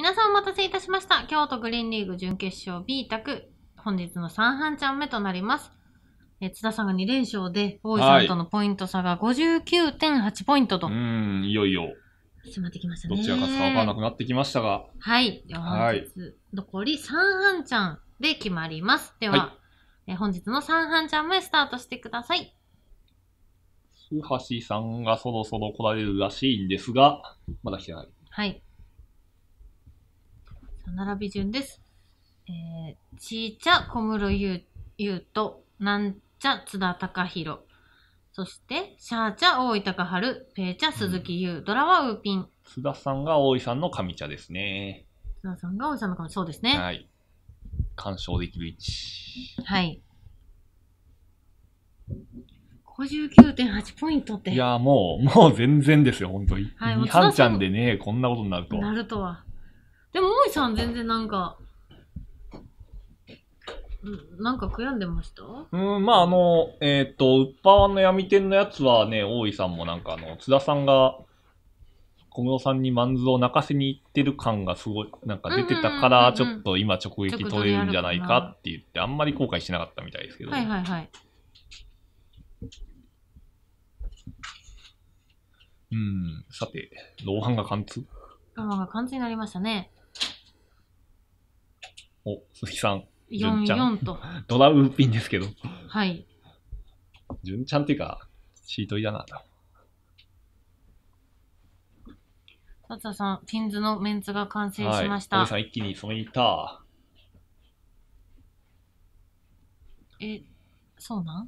皆さんお待たせいたしました。京都グリーンリーグ準決勝 B 択、本日の3半チャン目となります。え津田さんが2連勝で、大井さんとのポイント差が59.8ポイントと。はい、うん、いよいよ。迫ってきましたね。どちらかからなくなってきましたが。はい。では本日、残り3半チャンで決まります。では、はい、え本日の3半チャン目スタートしてください。須橋さんがそろそろ来られるらしいんですが、まだ来てない。はい。と、並び順です。えー、ちーちゃ、小室ゆうと、なんちゃ、津田隆弘。そして、シャーチャ、大井かはる、ペーチャ、鈴木優、うん、ドラはウーピン。津田さんが大井さんの神茶ですね。津田さんが大井さんの神茶、そうですね。はい。鑑賞できる位置。はい。59.8ポイントって。いや、もう、もう全然ですよ、本当に。はい、2半ちゃんでね、こんなことになると。なるとは。でも、もいさん全然なんか、なんか悔やんでましたうん、まああの、えっ、ー、と、ウッパワンの闇店のやつはね、大井さんもなんかあの、津田さんが、小室さんにマンズを泣かせに行ってる感がすごい、なんか出てたから、ちょっと今直撃取れるんじゃないかって言って、あんまり後悔しなかったみたいですけど、ね。はいはいはい。うん、さて、老犯が貫通老犯が貫通になりましたね。お、鈴木さん。4、4と。ドラウーピンですけど。はい。純ちゃんっていうか、シートイだな。サツさん、ピンズのメンツが完成しました。はい、さん一気にそれにいた。え、そうなん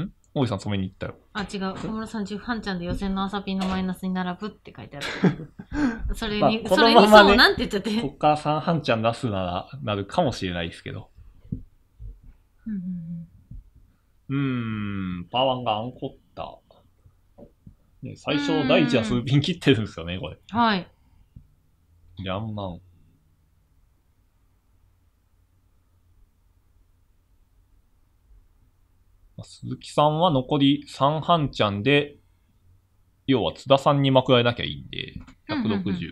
ん大井さん、染めに行ったよ。あ、違う。小室さん10半ちゃんで予選の朝ピンのマイナスに並ぶって書いてある。それに、まあね、それにそう、なんて言っちゃって。こっから3半ちゃん出すなら、なるかもしれないですけど。うんうん、ん。パワンがアンコった。ね、最初、第一は数ピン切ってるんですよね、これ。はい。ヤンマン。鈴木さんは残り3半ちゃんで、要は津田さんにまくられなきゃいいんで、160、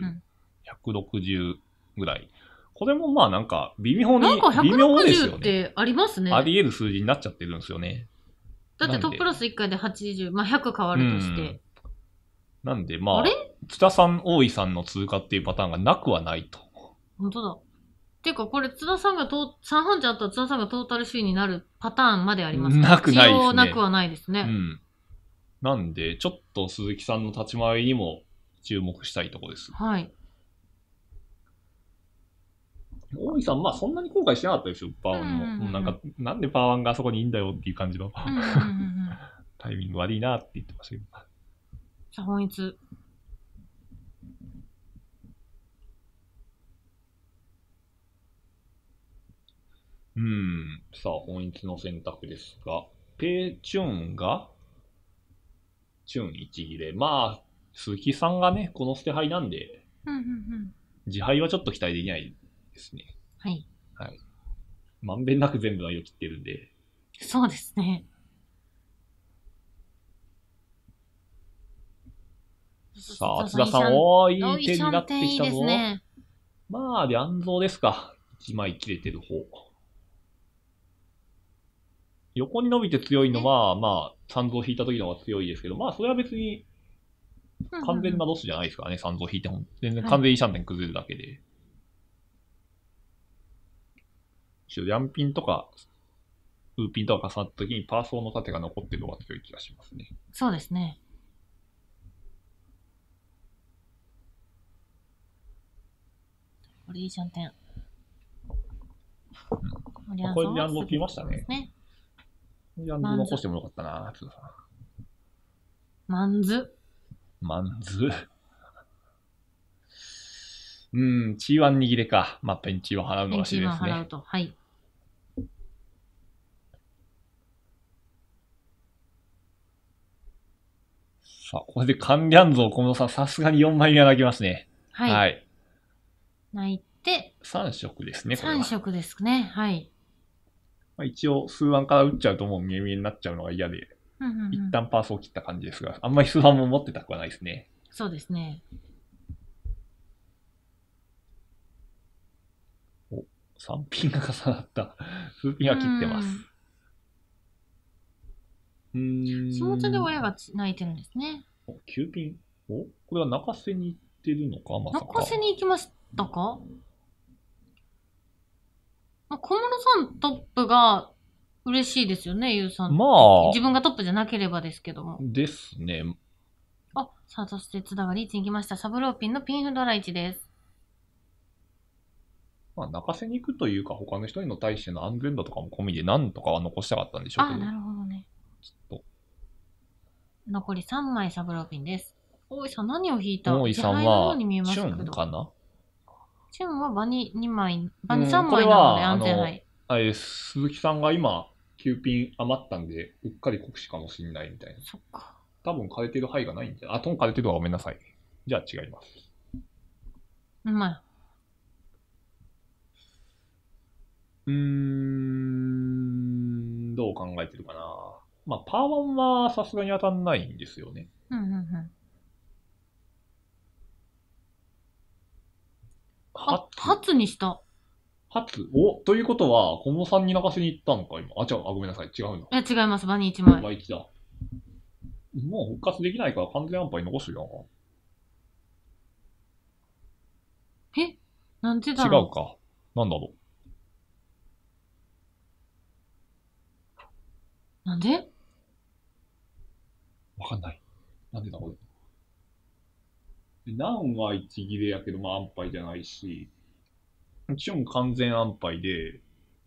160ぐらい。これもまあなんか微妙に、微妙ですよね。ってありますね。あり得る数字になっちゃってるんですよね。だってトップロス1回で80、まあ100変わるとして。なんでまあ、あ津田さん、大井さんの通過っていうパターンがなくはないと。本当だ。っていうか、これ津田さんがと、三半ちゃんと津田さんがトータルシーになるパターンまでありますなくないですねなくはないですね。うん。なんで、ちょっと鈴木さんの立ち回りにも注目したいとこです。はい。大井さん、まあそんなに後悔しなかったですよ、パーワンも。もなんか、なんでパーワンがあそこにいいんだよっていう感じの、タイミング悪いなって言ってましたけど。じゃあ、本一。うん。さあ、本一の選択ですが、ペーチュンが、チュン1切れ。まあ、鈴木さんがね、この捨て牌なんで、うんうんうん、自敗はちょっと期待できないですね。はい。はい。まんべんなく全部の色切ってるんで。そうですね。さあ、津田さん、おー、いい手になってきたぞ。いいね、まあ、で、安蔵ですか。1枚切れてる方。横に伸びて強いのは、まあ、三蔵引いた時の方が強いですけど、まあ、それは別に、完全なロスじゃないですからね、三蔵引いても。全然完全にテン崩れるだけで。一応、ヤンピンとか、ウーピンとか重なった時にパーソーの盾が残ってるのが強い気がしますね。そうですね。これいいャンテン。うん、これで安蔵切りましたね。ジャ残してもよかったな、つうさ。まんず。まんず。うん、チーワン握れか。まあ、ペンチーワン払うのが自然ですね。ペンチーワン払うと。はい。さあ、これでカンリャン像小室さん、さすがに4枚が泣きますね。はい。はい、泣いて。3色ですね、これは。3色ですね。はい。まあ、一応数案から打っちゃうともう見え見えになっちゃうのが嫌で、うんうんうん、一旦パースを切った感じですが、あんまり数案も持ってたくはないですね。そうですね。お、3ンが重なった。数ンは切ってます。うん。下ので親が泣いてるんですね。お、9ン。おこれは中瀬に行ってるのかまさか。中瀬に行きましたか小室さんトップが嬉しいですよね、ゆうさん。まあ。自分がトップじゃなければですけども。ですね。あ、さあ、そして津田がリーチに来ました。サブローピンのピンフドライチです。まあ、泣かせに行くというか、他の人への対しての安全度とかも込みで、なんとかは残したかったんでしょうけど。あ、なるほどね。ちょっと。残り3枚サブローピンです。大井さん何を引いた大井さんは、チュンかなチュンは場に2枚、場に3枚なので安全牌。あれ鈴木さんが今、9ピン余ったんで、うっかり国士かもしんないみたいな。そっか。多分枯れてる牌がないんで、あ、トン枯れてるはごめんなさい。じゃあ違います。うまい。うーん、どう考えてるかな。まあ、パワーワンはさすがに当たんないんですよね。うんうんうん。は、初にした。初おということは、小のさんに泣かせに行ったのか、今。あ、違う、あ、ごめんなさい。違うの。いや、違います。ニー1枚。ー1だ。もう復活できないから完全安牌残すよえなんてだろう。違うか。なんだろう。なんでわかんない。なんでだ、これ。何は一切れやけど、まあ安牌じゃないし、チュン完全安牌で、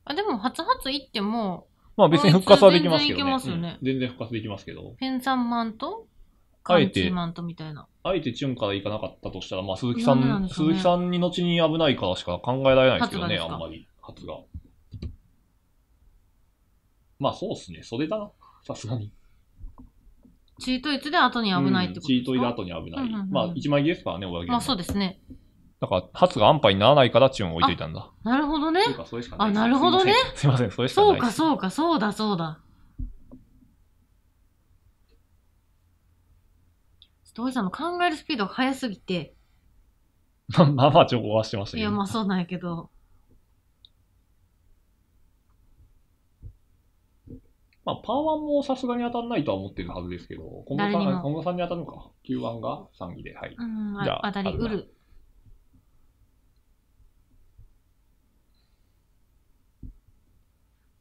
あ、でも、初々行っても、まあ別に復活はできますけどね。全然いけますよねうん全然復活できますけど、ペンサンマンと、カあえンてチマンとみたいな。あえてチュンから行かなかったとしたら、まあ鈴木さん、んね鈴木さんに後に危ないからしか考えられないですけどね、あんまり、初が。まあそうっすね、それだな、さすがに。チートイツで後に危ないってことチートイで後に危ない。うんうんうんまあ、1枚ギりスパーね、親切。まあ、そうですね。だから、初が安牌にならないからチュンを置いといたんだ。なるほどね。あ、なるほどね。すいません、それしかない。そうか、そうか、そうだ、そうだ。ちょっと、おじさんの考えるスピードが速すぎて。まあまあ、情報はしてましたけど。いや、まあそうなんやけど。まあ、パー1もさすがに当たんないとは思ってるはずですけど、近藤さん、近藤さんに当たるのか。Q1 が3位で、はい。うん、じゃあ、当たりうる。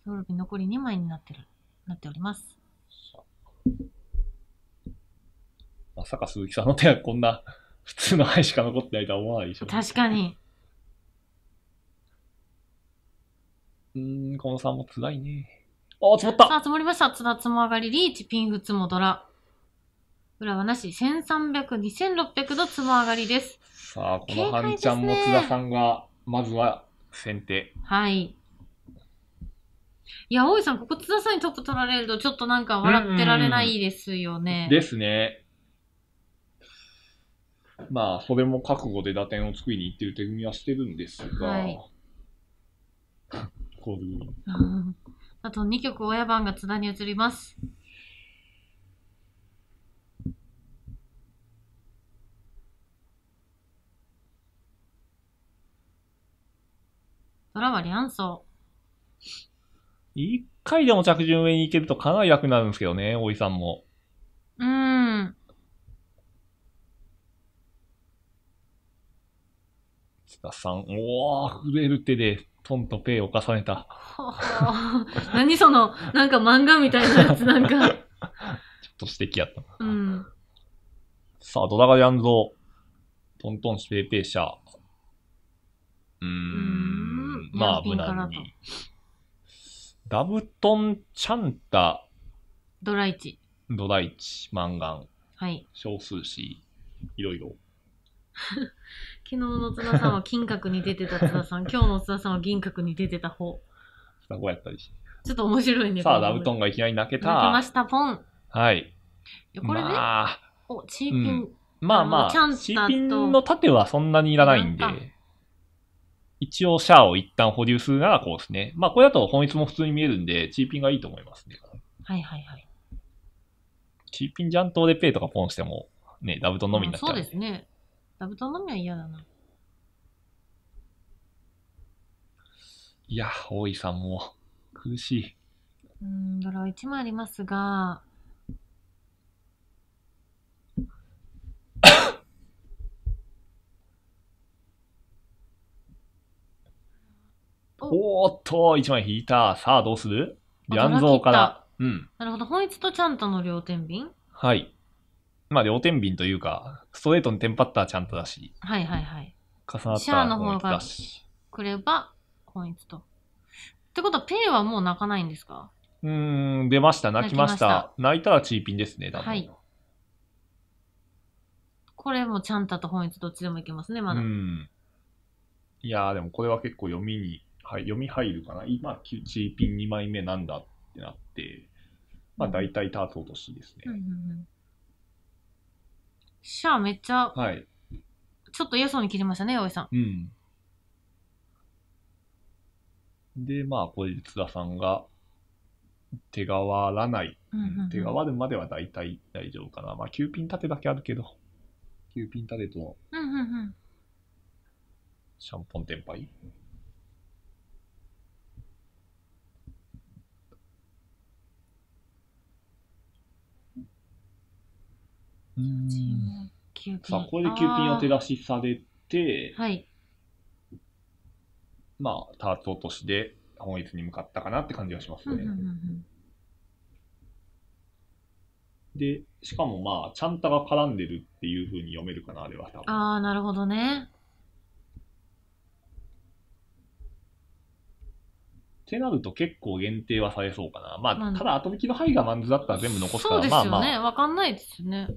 ソルビ残り2枚になってる、なっております。まさか鈴木さんの手はこんな 普通の牌しか残ってないとは思わないでしょ。確かに。うん、このさんも辛いね。あ、積もった。さあ、積もりました。津田つも上がり、リーチ、ピンフツモドラ。裏はなし、1300、2600のつも上がりです。さあ、この半ちゃんも津田さんが、まずは先手。はい。いや、大井さん、ここ津田さんにトップ取られると、ちょっとなんか笑ってられないですよね。ですね。まあ、それも覚悟で打点を作りに行ってる手組みはしてるんですが、はいこういうあと2曲親番が津田に移ります。空は両層。一回でも着順上に行けるとかなり楽になるんですけどね、大井さんも。うん。が3。おぉ、震える手で、トンとペイを重ねた。何その、なんか漫画みたいなやつ、なんか。ちょっと素敵やった。うん。さあ、ドラガリアンゾー、トントンスペイペイ社。うーん、まあ、無難に。ダブトン、チャンタ、ドライチ。ドライチ、マンガン、はい、少数詞、いろいろ。昨日の津田さんは金閣に出てた津田さん、今日の津田さんは銀閣に出てた方。双子やったりして。ちょっと面白いね。さあ、ダブトンがいきなり泣けた。泣けました、ポン。はい。いこれね、まあ、お、チーピン。まあまあ、チャンーピンの盾はそんなにいらないんでん一応シャアを一旦保留するならこうですね。まあこれだと本質も普通に見えるんで、チーピンがいいと思いますね。はいはいはい。チーピンジャントでペイとかポンしても、ね、ダブトンのみになっちゃうそうですね。だぶとンのみは嫌だな。いや、大井さんも苦しい。うん、ドラは1枚ありますが、おーっと、1枚引いた。さあ、どうするリャンゾーから。うん。なるほど。本一とちゃんとの両天秤はい。まあ、両天秤というか、ストレートのテンパったちゃんとだし、はいはいはい。重なっシャアたの方がだくれば、ポイントと。ってことは、ペイはもう泣かないんですかうん、出ました、泣きました。泣した泣いたらチーピンですね、だはいこれもちゃんとと本一どっちでもいけますね、まだ。うん。いやー、でもこれは結構読みに、はい、読み入るかな。今、チーピン2枚目なんだってなって、まあ大体タート落としですね。うんうんうんシャアめっちゃ、はい。ちょっと嫌そうに切りましたね、大井さん。うん。で、まあ、これで津田さんが、手がわらない。手がわるまでは大体大丈夫かな。まあ、9ピン立てだけあるけど、9ピン立てと、シャンポンテンパイさあ、これで9ピンを手出しされて、はい、まあ、ターツ落としで本一に向かったかなって感じがしますね。うんうんうんうんで、しかもまあ、ちゃんたが絡んでるっていうふうに読めるかな、あれは多分。ああ、なるほどね。ってなると結構限定はされそうかな。まあ、ただ、後引きの範囲が満足だったら全部残すから、そうですよね。わ、まあまあ、かんないですよね。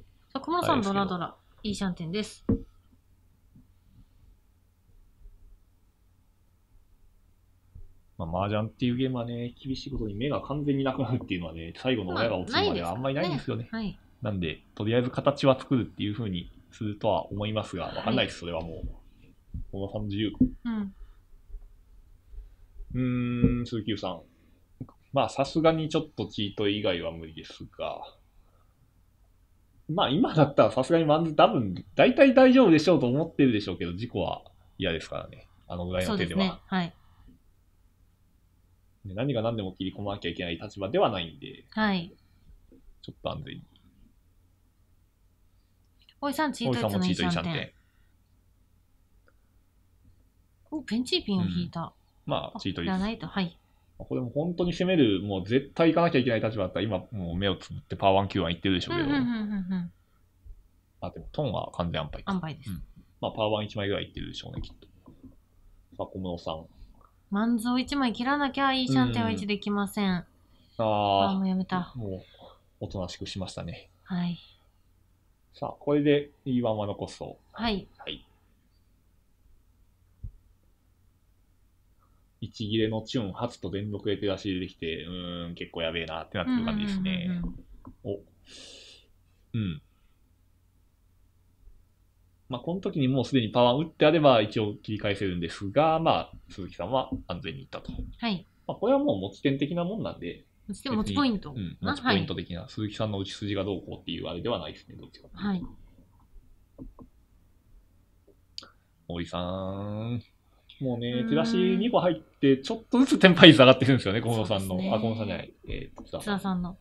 小室さん、ドラドラ、いいシャンテンです。まあ、麻雀っていうゲームはね、厳しいことに目が完全になくなるっていうのはね、最後の親が落ちるまではあんまりないんですよね。まあ、なねなんで、とりあえず形は作るっていうふうにするとは思いますが、わかんないです、それはもう。小野さん自由。うん。うーん、鈴木さん。まあ、さすがにちょっとチート以外は無理ですが。まあ今だったらさすがにマンズ多分、大体大丈夫でしょうと思ってるでしょうけど、事故は嫌ですからね。あのぐらいの手では。でね、はい。何が何でも切り込まなきゃいけない立場ではないんで。はい。ちょっと安全に。おいさん、チートイさんもチートイさんて。お、ペンチーピンを引いた。うん、まあ、チートイ。いらないと、はい。これも本当に攻める、もう絶対行かなきゃいけない立場だったら、今もう目をつぶってパワー1、9、1行ってるでしょうけど。あ、でもトンは完全安牌安牌です。うん、まあ、パワー1、1枚ぐらい行ってるでしょうね、きっと。さあ、小室さん。マンズを1枚切らなきゃいいシャンテンは1できません。ああ。もうやめた。もう、おとなしくしましたね。はい。さあ、これで E1 は残そう。はい。はい一切れのチュン初と連続で手出し出てきて、うーん、結構やべえなってなってる感じですね。お。うん。まあ、この時にもうすでにパワー打ってあれば一応切り返せるんですが、まあ、鈴木さんは安全にいったと。はい。まあ、これはもう持ち点的なもんなんで。持ち点、持ちポイント。うん、持ちポイント的な、はい、鈴木さんの打ち筋がどうこうっていうあれではないですね、どっちか。はい。森さん。もうね、チラシ2個入って、ちょっとずつテンパイ率上がってるんですよね、小野さんの。ね、あ、小野さんじゃない。えー、津田さんの。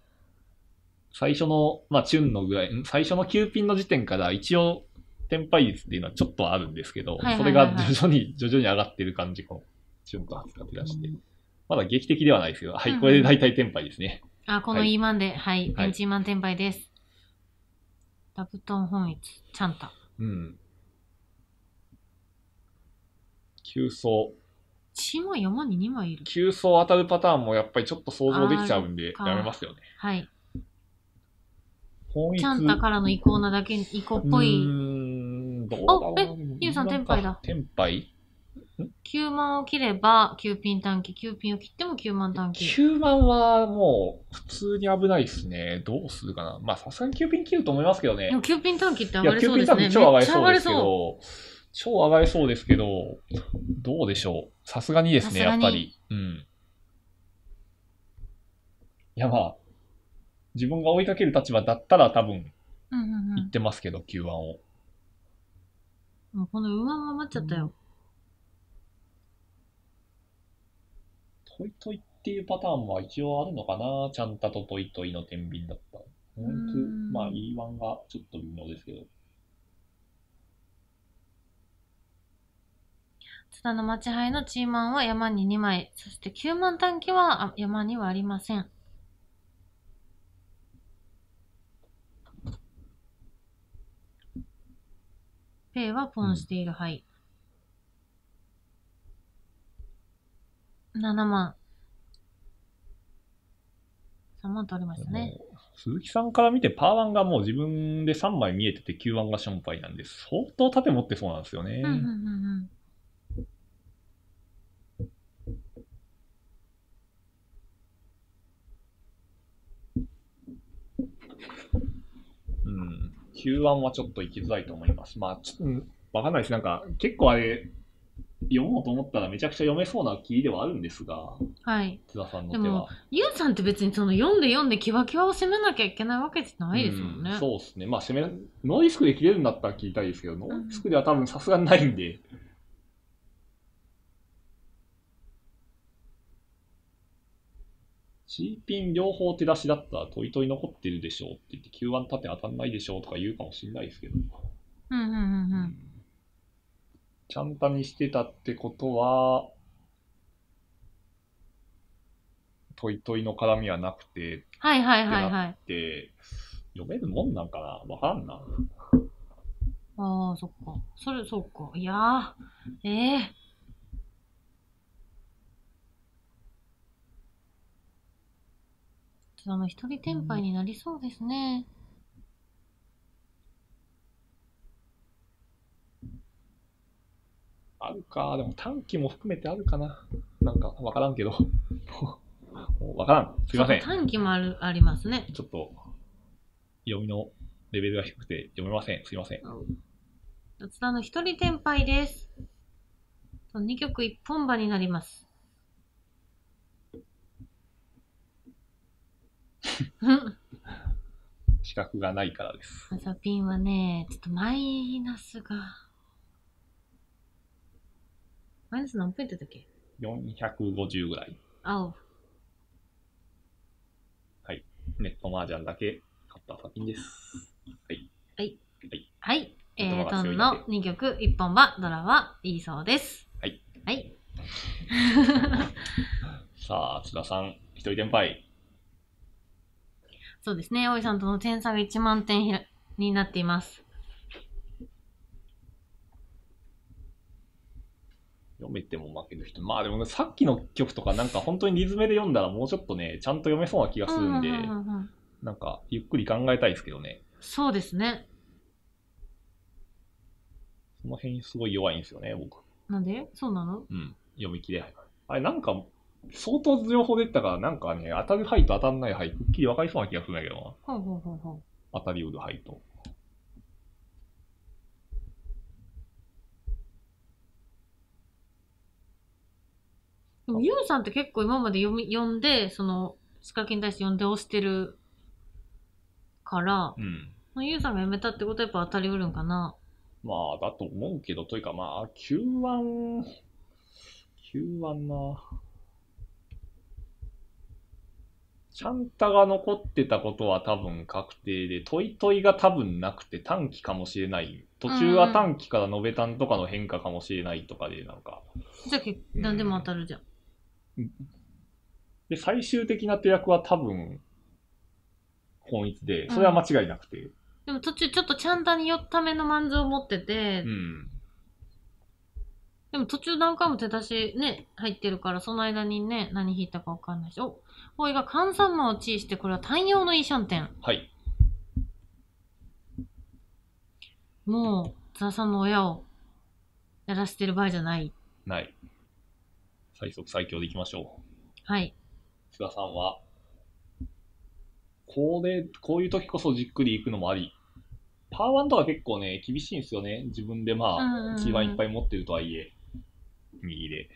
最初の、まあ、チュンのぐらい、最初の9ピンの時点から一応、テンパイ率っていうのはちょっとあるんですけど、それが徐々に、徐々に上がってる感じ、この、チュンと扱ってらして。まだ劇的ではないですけど、はい、これで大体テンパイですね。あ、この E マンで、はい、ベンチ E マンテンパイです。ラブトン本一、ちゃんた。うん。急走。血も山に2枚いる。急走当たるパターンもやっぱりちょっと想像できちゃうんで、やめますよね。はい。ちゃんたからの意向なだけ、意向っぽい。うん、どうだろう。あ、え、ゆうさん、天敗だ。天敗 ?9 万を切れば9ピン短期、9ピンを切っても9万短期。9万はもう普通に危ないですね。どうするかな。まあさすがに9ピン切ると思いますけどね。でも9ピン短期って上がりそうですね。9ピン短期超上がりそうですけど。超上がりそうですけど、どうでしょう。さすがにですね、やっぱり。うん。いや、まあ、自分が追いかける立場だったら多分、言ってますけど、Q1 を。もうこの馬も余っちゃったよ。トイトイっていうパターンは一応あるのかなちゃんたとトイトイの天秤だった。本当まあ E1 がちょっと微妙ですけど。津田の町杯のチーマンは山に2枚、そして9万短期は山にはありません。ペイはポンしている牌。7万。3万取りましたね。鈴木さんから見て、パー1がもう自分で3枚見えてて、9番がションパイなんで、相当盾持ってそうなんですよね。うんうんうんうん Q1 はちょっと行きづらいと思います。まあ、ちょっと、わかんないです。なんか、結構あれ、読もうと思ったらめちゃくちゃ読めそうな気ではあるんですが、はい。津田さんの手は。でも、ゆうさんって別にその読んで読んでキワキワを攻めなきゃいけないわけじゃないですもんね。うん、そうですね。まあ、攻め、ノーリスクで切れるんだったら聞いたいですけど、ノーリスクでは多分さすがにないんで、チーピン両方手出しだったら、トイトイ残ってるでしょうって言って、Q1 縦当たんないでしょうとか言うかもしんないですけど。うんうんうんうん。ちゃんたにしてたってことは、トイトイの絡みはなくて、はいはいはいはい。て、読めるもんなんかなわからんな。ああ、そっか。それ、そっか。いやー、ええーちの一人転売になりそうですね。あるか、でも短期も含めてあるかな。なんかわからんけど。わからん。すいません。短期もあるありますね。ちょっと、読みのレベルが低くて読めません。すいません。雑らの一人転売です。2曲一本場になります。資格がないからです。あさピンはね、ちょっとマイナスが。マイナス何ポイントだっけ ?450 ぐらい。青。はい。ネットマージャンだけ買ったあさぴです。はい。はい。はい。はい。えー、トンの2曲、1本はドラはいいそうです。はい。はい。さあ、津田さん、一人転売。そうですね。大井さんとの点差が1万点ひらになっています。読めても負ける人。まあでも、ね、さっきの曲とかなんか本当にリズムで読んだらもうちょっとね、ちゃんと読めそうな気がするんで、なんかゆっくり考えたいですけどね。そうですね。その辺すごい弱いんですよね、僕。なんでそうなのうん。読み切れない。あれ、なんか、相当情報出ったから、なんかね、当たる囲と当たんない囲、くっきり分かりそうな気がするんだけどな。はいはいはいはい。当たりうる囲と。でも、ユうさんって結構今まで読み、読んで、その、仕掛けに対して読んで押してるから、うん。ユうさんが辞めたってことはやっぱ当たりうるんかな。まあ、だと思うけど、というかまあ、Q1、Q1 な。ちゃんたが残ってたことは多分確定で、トイトイが多分なくて短期かもしれない。途中は短期から延べたんとかの変化かもしれないとかで、なんか。じゃあ、うん、何でも当たるじゃん。で、最終的な手役は多分、本一で、それは間違いなくて。うん、でも途中ちょっとちゃんたに寄っためのマンズを持ってて、うん、でも途中何回も手出しね、入ってるから、その間にね、何引いたか分かんないし、お方が関三馬を地位して、これは単陽のイーシャンテン。はい。もう、津田さんの親をやらせてる場合じゃない。ない。最速最強でいきましょう。はい。津田さんは、これ、こういう時こそじっくり行くのもあり。パワー1とは結構ね、厳しいんですよね。自分でまあ、一番いっぱい持ってるとはいえ、右で。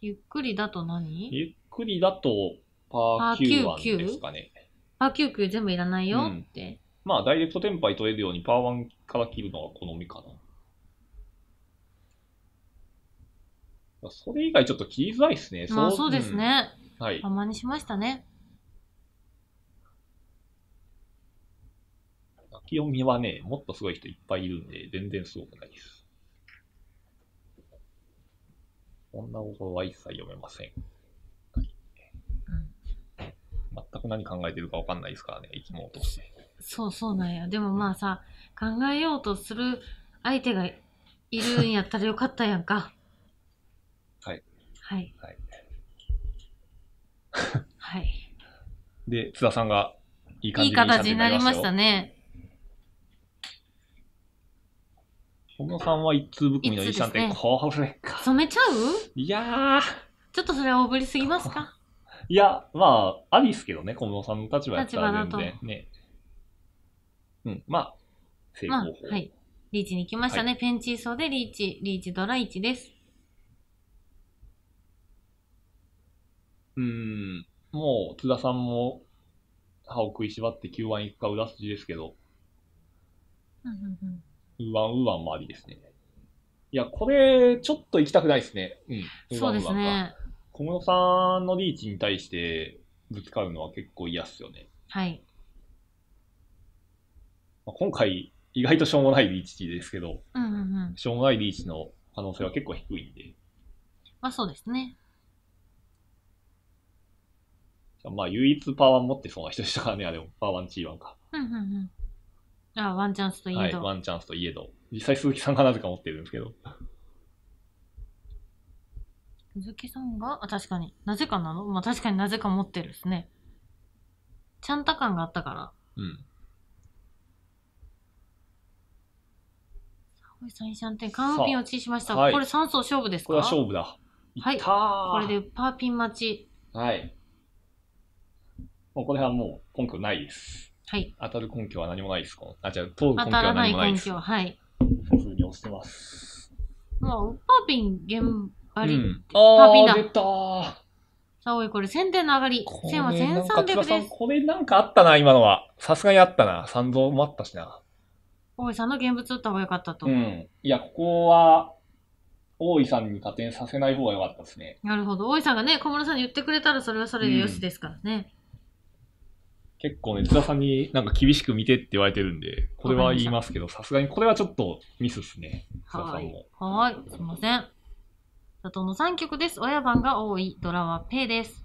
ゆっくりだと何ゆっくりだと、パー9 9ですかね。パー99全部いらないよって。うん、まあ、ダイレクトテンパイ取れるようにパー1から切るのは好みかな。それ以外ちょっと切りづらいですね。まあ、そうですね。うん、はい。あまにしましたね。泣き読みはね、もっとすごい人いっぱいいるんで、全然すごくないです。こんなことは一切読めません。全く何考えてるか分かんないですからね、生き物として。そうそうなんや。でもまあさ、考えようとする相手がいるんやったらよかったやんか。はい。はい。はい。はい。で、津田さんがいい感いじい喋形になりましたね。小野さんは一通含みのいいシャンテン、一通でねこれ染めちゃういやー、ちょっとそれは大ぶりすぎますかいや、まあ、ありっすけどね、小室さんの立場やったら全然ね。うん、まあ、成功法、まあ、はい。リーチに行きましたね。はい、ペンチーソーでリーチ、リーチドラ1です。うん、もう津田さんも歯を食いしばって9番行くか裏筋ですけど、うわんうわんもありですね。いや、これ、ちょっと行きたくないですね。うん、そうですね。小室さんのリーチに対してぶつかるのは結構嫌っすよね。はい。まあ、今回、意外としょうもないリーチですけど、うんうんうん、しょうもないリーチの可能性は結構低いんで。まあそうですね。まあ唯一パワー1持ってそうな人でしたからね、あれも。パワー1、G1 か。うんうんうん。ああ、ワンチャンスといえど。はい、ワンチャンスといえど。実際鈴木さんがなぜか持ってるんですけど。鈴木さんが、あ、確かに。なぜかなのまあ確かになぜか持ってるですね。ちゃんた感があったから。うん。おいさん、シャンテン、カウンピンをチーしました。はいこれ3層勝負ですかこれは勝負だ。はいこれでパーピン待ち。はい。もうこれはもう根拠ないです。はい。当たる根拠は何もないです。あ、じゃあ、通る根拠たらはな何いもない根です。拠。はい。そうういふうに押してます。まあ、パーピン現がり。うん、ああ、出たさあ、おい、これ1000点の上がり。1000は1300です。これなんかあったな、今のは。さすがにあったな。三蔵もあったしな。大井さんの現物打った方が良かったと。うん。いや、ここは、大井さんに加点させない方が良かったですね。なるほど。大井さんがね、小室さんに言ってくれたら、それはそれでよしですからね。うん、結構ね、津田さんになんか厳しく見てって言われてるんで、これは言いますけど、さすがにこれはちょっとミスっすね。津田さんも。はい。はい。すいません。打倒の3曲です。親番が多い、ドラはペイです。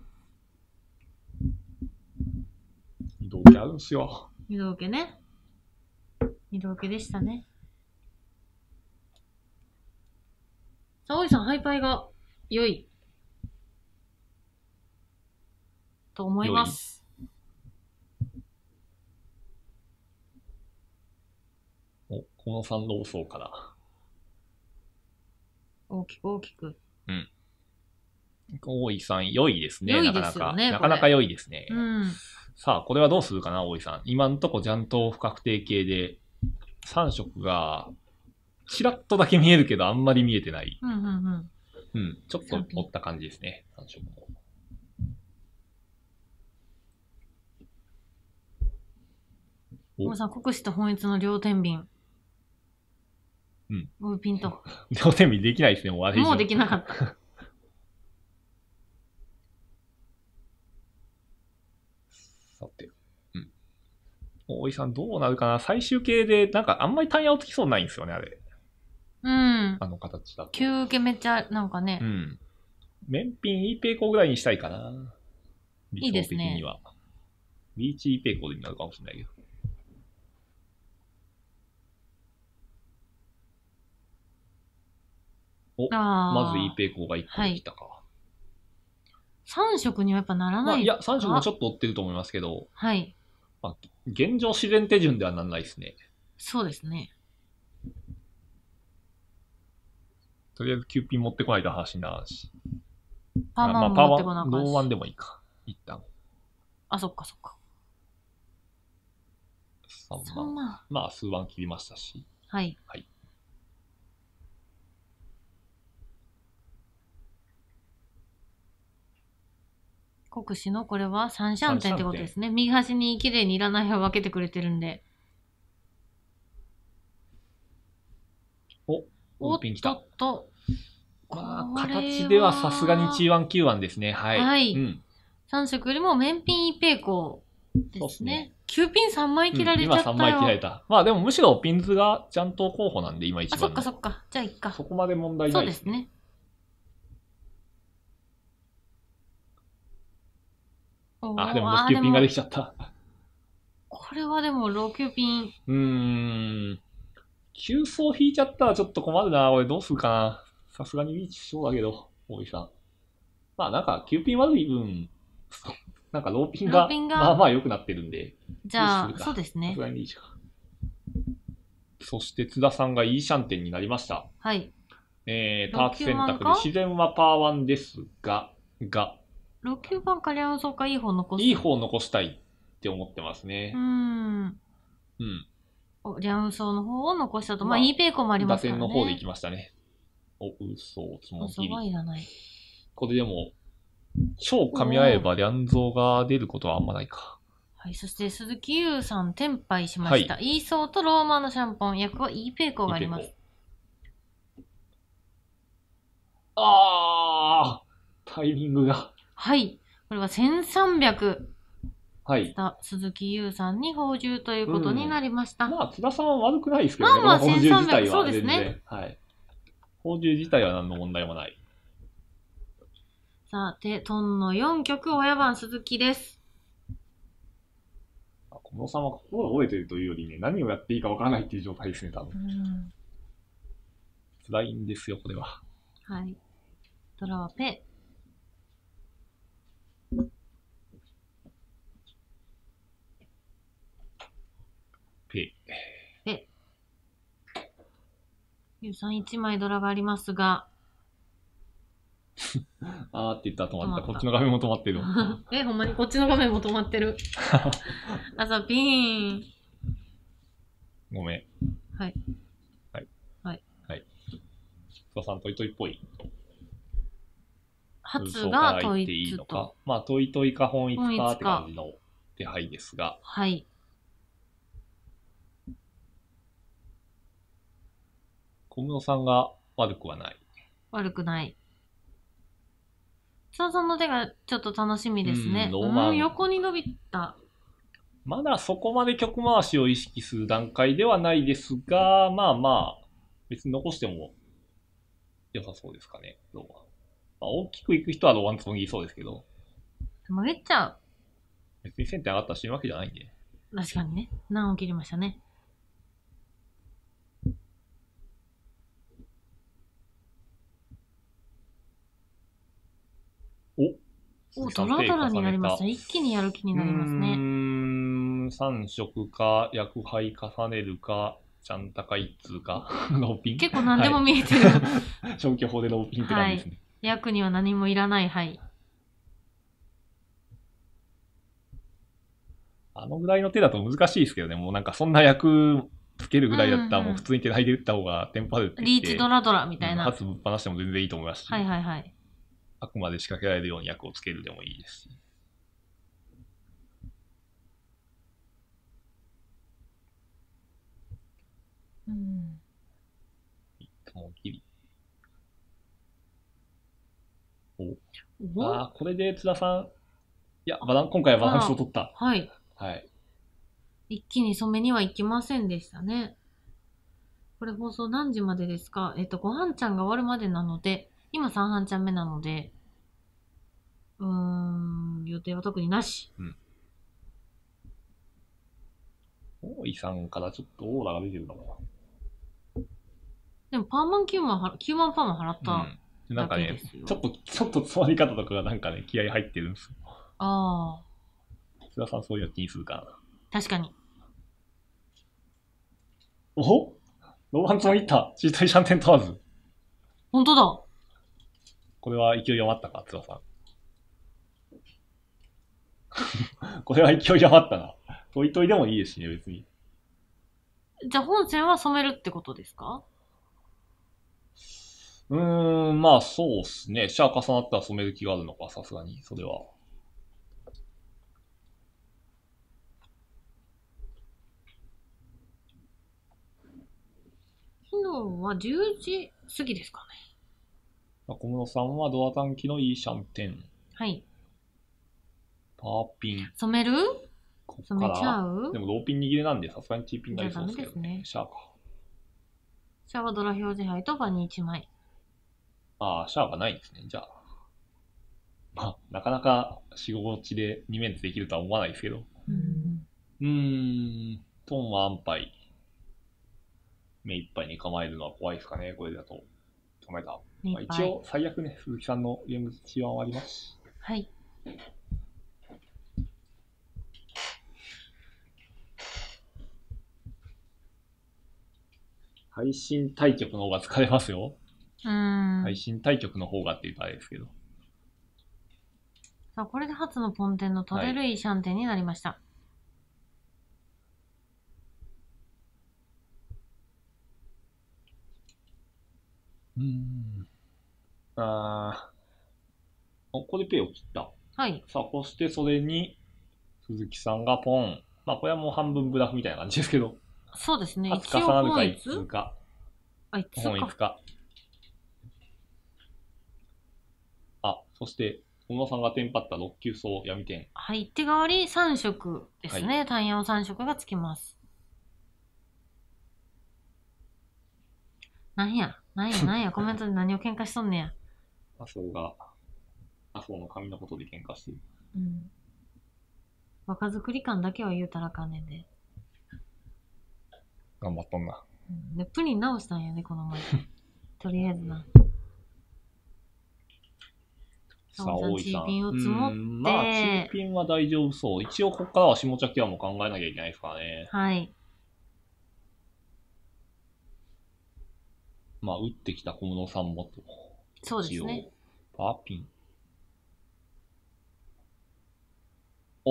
移動機あるんすよ。移動機ね。移動機でしたね。さあ、大井さん、ハイパイが良い。と思います。お、この三老層から。大きく大きく。うん。大井さん、良いですね。良いですよね。なかなか良いですね。うん、さあ、これはどうするかな、大井さん。今んとこ、ジャンと不確定形で、3色が、ちらっとだけ見えるけど、あんまり見えてない。うんうんうんうん、ちょっと持った感じですね、3色も。おさん、国士と本一の両天秤。うん。ピンと。おせみできないですね、もうもうできなかった。さて。うん。大井さんどうなるかな最終形で、なんかあんまりタイヤをつきそうないんですよね、あれ。うん。あの形だと。急受けめっちゃ、なんかね。うん。面品 E ペイコぐらいにしたいかな。理想的には。いいですね、リーチーペイコになるかもしれないけど。お、まずイーペイコが1個できたか。はい、3色にはやっぱならない、まあ、いや、3色もちょっと追ってると思いますけど、はい。まあ、現状自然手順ではならないですね。そうですね。とりあえずキューピン持ってこないと話にならし。パーマン持ってこなノーワンでもいいか。一旦。あ、そっかそっか。3万。まあ、数万切りましたし。はい。はい。国士のこれは三シャンテンってことですね。右端に綺麗にいらない部を分けてくれてるんで。お、オーピン来た。おっと。まあ、形ではさすがに G1、Q1 ですね。はい。はい。うん、3色よりも面ピン一平行ですね。9ピン3枚切られちゃったよ、うん、今3枚切られた。まあでもむしろピンズがちゃんと候補なんで、今一番。あ、そっかそっか。じゃあいっか。そこまで問題ない、ね、そうですね。あ、でも6級ピンができちゃった。これはでも6級ピン。うーん。急走引いちゃったらちょっと困るな。俺どうするかな。さすがにリーチしそうだけど、大井さん。まあなんか、9ピン悪い分、なんかローピンが、ンがまあまあ良くなってるんで。じゃあ、そうですね。さすがにリーチか。そして津田さんがいいシャンテンになりました。はい。えー、ターツ選択で自然はパー1ですが、が、6番から山荘かいい方残すいい方残したいって思ってますね。うん。うん。リャムソの方を残したと。まあ、まあ、いいペイコもありますからね。打線の方で行きましたね。お、嘘、つもぎり。いらない。これでも、超噛み合えば、リャンゾーが出ることはあんまないか。はい、そして鈴木優さん、転敗しました。はい、イーソーとローマのシャンポン役はイーペイコがあります。ああ、タイミングが。はい。これは1300。はい。鈴木優さんに報酬ということになりました。うん、まあ、津田さんは悪くないですけどね。まあまあ、1300、そうですね。はい。報酬自体は何の問題もない。さて、トンの4曲、親番鈴木です。小室さんは心が折れてるというよりね、何をやっていいかわからないっていう状態ですね、多分。うん、辛いんですよ、これは。はい。ドラペ、ゆうさん枚ドラがありますが。あーって言ったら止まった。こっちの画面も止まってる。え、ほんまにこっちの画面も止まってる。あざぴーン。ごめん。はい。はい。はい。はい。須さん、トイトイっぽい。初がトイトイ。まあ、トイトイか本一かって感じの手配ですが。はい。小室さんが悪くはない。悪くない。津さんの手がちょっと楽しみですね。うんロマンうん、横に伸びた。まだそこまで曲回しを意識する段階ではないですが、まあまあ、別に残しても良さそうですかね、ローマン。まあ、大きくいく人はローマンもぎそうですけど、曲げちゃ別に先手上がったら死ぬわけじゃないんで。確かにね。難を切りましたね。お、ドラドラになりますね。一気にやる気になりますね。うん、3色か、薬杯重ねるか、ちゃん高一通か、ノ ーピン。結構何でも見えてる。消去法でローピンって感じですね。はい、薬には何もいらない、はい。あのぐらいの手だと難しいですけどね、もうなんかそんな役つけるぐらいだったら、もう普通に手台で打った方がテンパるって、うんうん、リーチドラドラみたいな。発ぶっ放しても全然いいと思いますし。はいはいはい。くまで仕掛けられるように役をつけるでもいいですし。うん。もうギお。ああ、これで津田さん、いや、バラン今回はバランスを取った。はい。はい。一気に染めにはいきませんでしたね。これ放送何時までですかえっ、と、ごはんちゃんが終わるまでなので、今三半ちゃん目なので、うーん、予定は特になし。うん。大井さんからちょっとオーラが出てるかもでもパーマン9万払、9万パーマン払った。うん。なんかねちょっと、ちょっと詰まり方とかがなんかね、気合い入ってるんですよ。ああ、津田さんそういうの気にするからな。確かに。おロマンツもいったチートイシャンテン問わず。本当だ。これは勢い余ったか、つばさん。これは勢い余ったな。トイトイでもいいですしね、別に。じゃあ本線は染めるってことですかうーん、まあそうっすね。シャア重なったら染める気があるのか、さすがに、それは。昨日は10時過ぎですかね。小室さんはドア短期のいいシャンテン。はい。パーピン。染めるこか染めちゃうでも、同ピン握れなんで、さすがにチーピンになりそうですけどね。シャアか。シャはドラ表示杯とバニー1枚。ああ、シャアがないですね、じゃあ。まあ、なかなか仕事地で2面でできるとは思わないですけど。うん。うーん、トンは安牌。目いっぱいに構えるのは怖いですかね、これだと。止めた。まあ、一応、最悪ね、鈴木さんのゲーム中は終わります。はい。配信対局の方が疲れますよ。うん。配信対局の方がって言ったらあれですけど。さあ、これで初のポンテンの取れるいいシャンテンになりました。はい、うん。ああ、ここでペイを切った。はい。さあ、そしてそれに、鈴木さんがポン。まあ、これはもう半分ブラフみたいな感じですけど。そうですね。初重なるか、いつか。あ、いつか。つか。あ、そして、小野さんがテンパった6級層闇点。はい。手代わり3色ですね。はい、単4 3色がつきます。なんや、なんや、なんや、コメントで何を喧嘩しとんねや。麻生が、麻生の髪のことで喧嘩してる。うん。若作り感だけは言うたらあかんねんで。頑張っとんな。うん、で、プリン直したんやね、この前。とりあえずな。さあ、大井さん。うんまあ、ピ品は大丈夫そう。一応、ここからは下茶はもう考えなきゃいけないですからね。はい。まあ、打ってきた小室さんもと。そうですね。パーピン。あ、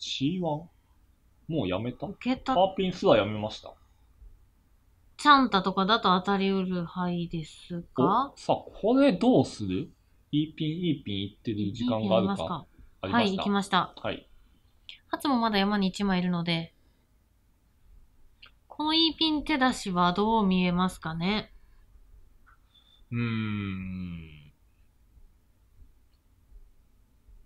C1? もうやめたパけた。パピンすらやめました。チャンタとかだと当たりうる範囲ですがさあ、これどうするいいピン、いいピンいってる時間があるか。ありまはい、行きました。はい。ハツもまだ山に1枚いるので、この E ピン手出しはどう見えますかねうーん。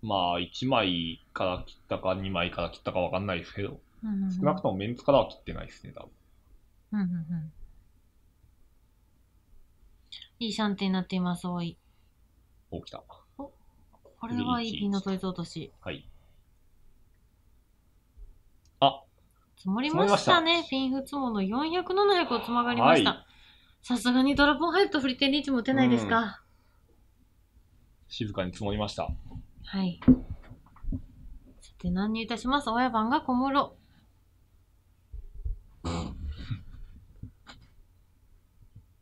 まあ、1枚から切ったか、2枚から切ったかわかんないですけど、うんうん少なくともメンツからは切ってないですね、多分。うんうんうん。いいシャンテになっています、おい。お、きた。お、これはいいピンの取り落とし。はい。あ、積もりましたね。ピンフツモの400、700を積まがりました。さすがにドラゴン入ると振り手にいつも打てないですか、静かに積もりました。はい。さて、何にいたします親番が小室。麻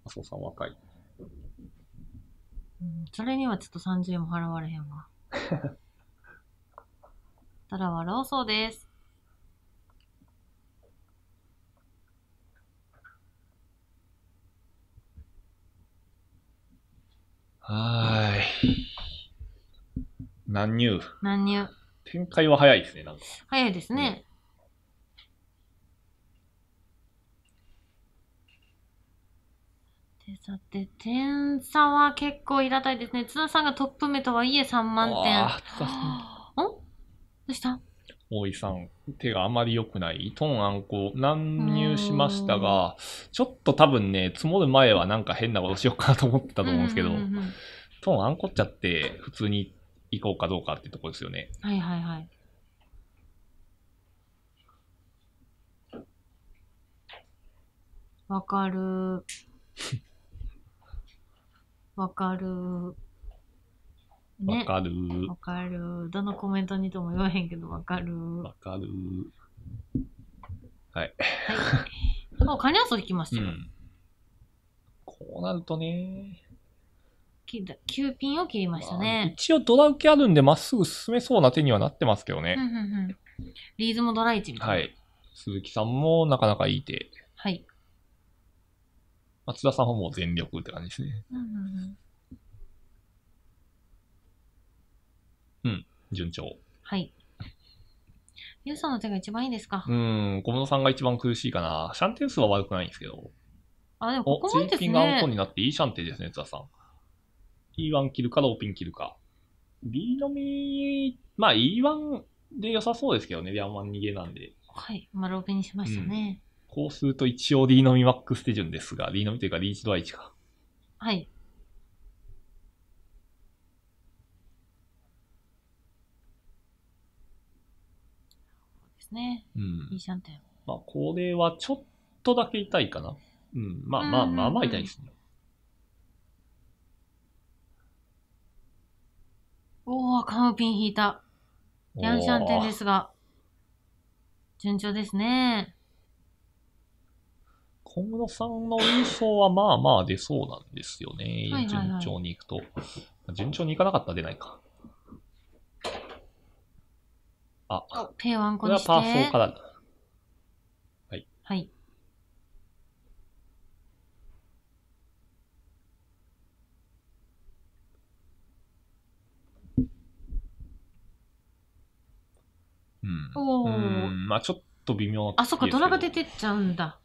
生さん若い。うん、それにはちょっと30円も払われへんわ。たら笑うそうです。はい。乱入。乱入。展開は早いですね、なんか。早いですね。うん、でさて、点差は結構平たいですね。津田さんがトップ目とはいえ3万点。あ津田さん。んどうした大井さん、手があまり良くない。トンアンコ、乱入しましたが、ちょっと多分ね、積もる前はなんか変なことしようかなと思ってたと思うんですけど、うんうんうトンアンコっちゃって、普通に行こうかどうかってとこですよね。はいはいはい。わかる。わかる。わ、ね、かる。わかる。どのコメントにとも言わへんけど、わかる。わかる。はい。はい、もう、金遊び来ましたよ、うん。こうなるとね。9ピンを切りましたね。一応ドラ受けあるんで、まっすぐ進めそうな手にはなってますけどね。うんうんうん、リーズもドラ1みたいな。はい。鈴木さんもなかなかいい手。はい。松田さんはもう全力って感じですね。うん、うんうん、順調。はい。ユウさんの手が一番いいですかうん、小室さんが一番苦しいかな。シャンテン数は悪くないんですけど。あ、でもここもいいですね。ンがアウトになっていいシャンテンですね、津田さん。E1 切るかローピン切るか。B のみ、まあ E1 で良さそうですけどね、リアンマン逃げなんで。はい、まあローピンにしましたね。うん、こうすると一応 D のみマックス手順ですが、D のみというかリーチドアイチか。はい。ですね。うん。いいまあこれはちょっとだけ痛いかな。うん。まあまあまあまあ痛いですね。おお、カムピン引いた。ヤンシャンンですが、順調ですね。小室さんの印象はまあまあ出そうなんですよね。はいはいはい順調にいくと。順調にいかなかったら出ないか。あ、ペイワンこコれにはして。パーソからうん。おうんまあちょっと微妙あ、そっか、ドラが出てっちゃうんだ。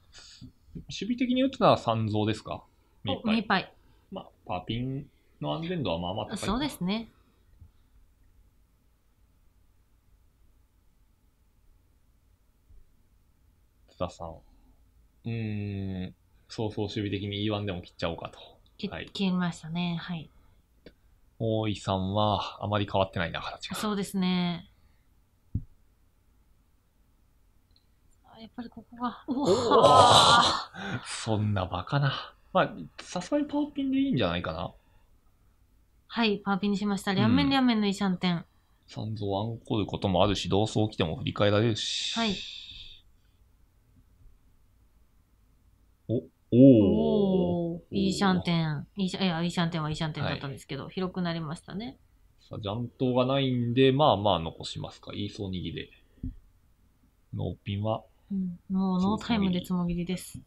守備的に打つたら三蔵ですかミーパイ。パイ。まあ、パーピンの安全度はまあまあ高い。そうですね。津田さん。うん、そうそう、守備的に E1 でも切っちゃおうかと。はい、切りましたね、はい。大井さんは、あまり変わってないな、形が。そうですね。やっぱりここが。そんなバカな。まあ、さすがにパーピンでいいんじゃないかな。はい、パーピンにしました。両面両面のイシャンテン。三蔵アンコールこともあるし、同窓来ても振り返られるし。はい。お、おおいいシャンテン。いいシャいや、いいシャンテンはいいシャンテンだったんですけど、はい、広くなりましたね。さあ、ジャン島がないんで、まあまあ残しますか。いいそう握りで。ノーピンはうん、もうノータイムでつもぎりです。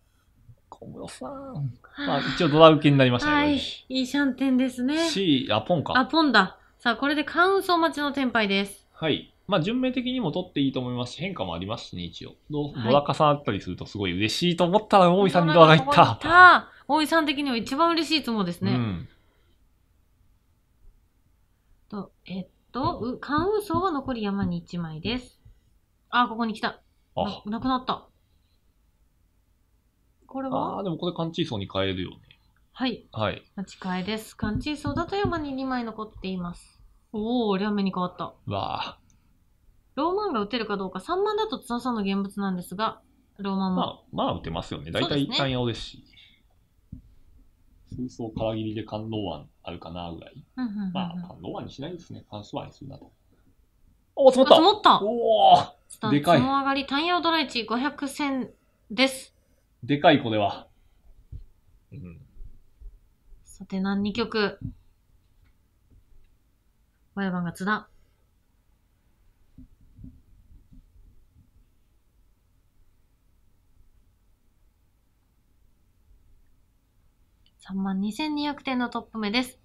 小室さん。まあ、一応ドラ受けになりましたね。はい。いいシャンテンですね。C、アポンか。アポンだ。さあ、これでカウンソー待ちの天敗です。はい。まあ、順目的にも取っていいと思いますし、変化もありますしね、一応。ドラ重なったりするとすごい嬉しいと思ったら、大井さんにドラがいった。た大井さん的には一番嬉しいと思うですね。うん。と、えっと、カウンソーは残り山に1枚です。あ、ここに来た。あ、なくなった。これはあでもこれカンチーソーに変えるよね。はい。はい。立ち替えです。カンチーソーだと山に2枚残っています。おお、両目に変わった。わあ。ローマンが打てるかどうか、3万だと津田さんの現物なんですが、ローマンも。まあ、まあ打てますよね。大体一旦用ですし。水槽、から切りで関東湾あるかなぐらい。まあ、関東湾にしないですね。関東湾にするなと。おお、積もった積もったおおタンでかいその上がり、単葉ドラ1 500銭です。でかいこれは。うん。さて、何2曲。ワが津田。3万2200点のトップ目です。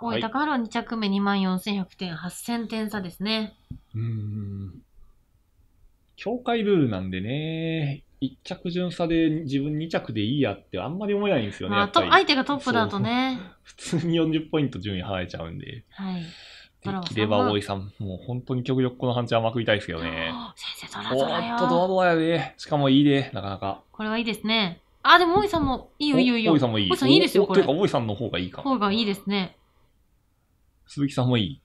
大分高原は2着目2万4100点、8000点差ですね。うん。境界ルールなんでね、一着順差で自分二着でいいやってあんまり思えないんですよね。まあ、相手がトップだとね。普通に40ポイント順位払えちゃうんで。はい。できれば大井さん、もう本当に極力このチは甘くいたいですけどね。先生、ドラドラよ。おっと、ドラドラやで。しかもいいで、なかなか。これはいいですね。あ、でも大井さんもいいよ、いいよ、いいよ。大井さんもいい。大井さんいいですよ、これ。というか、大井さんの方がいいか方がいいですね。鈴木さんもいい。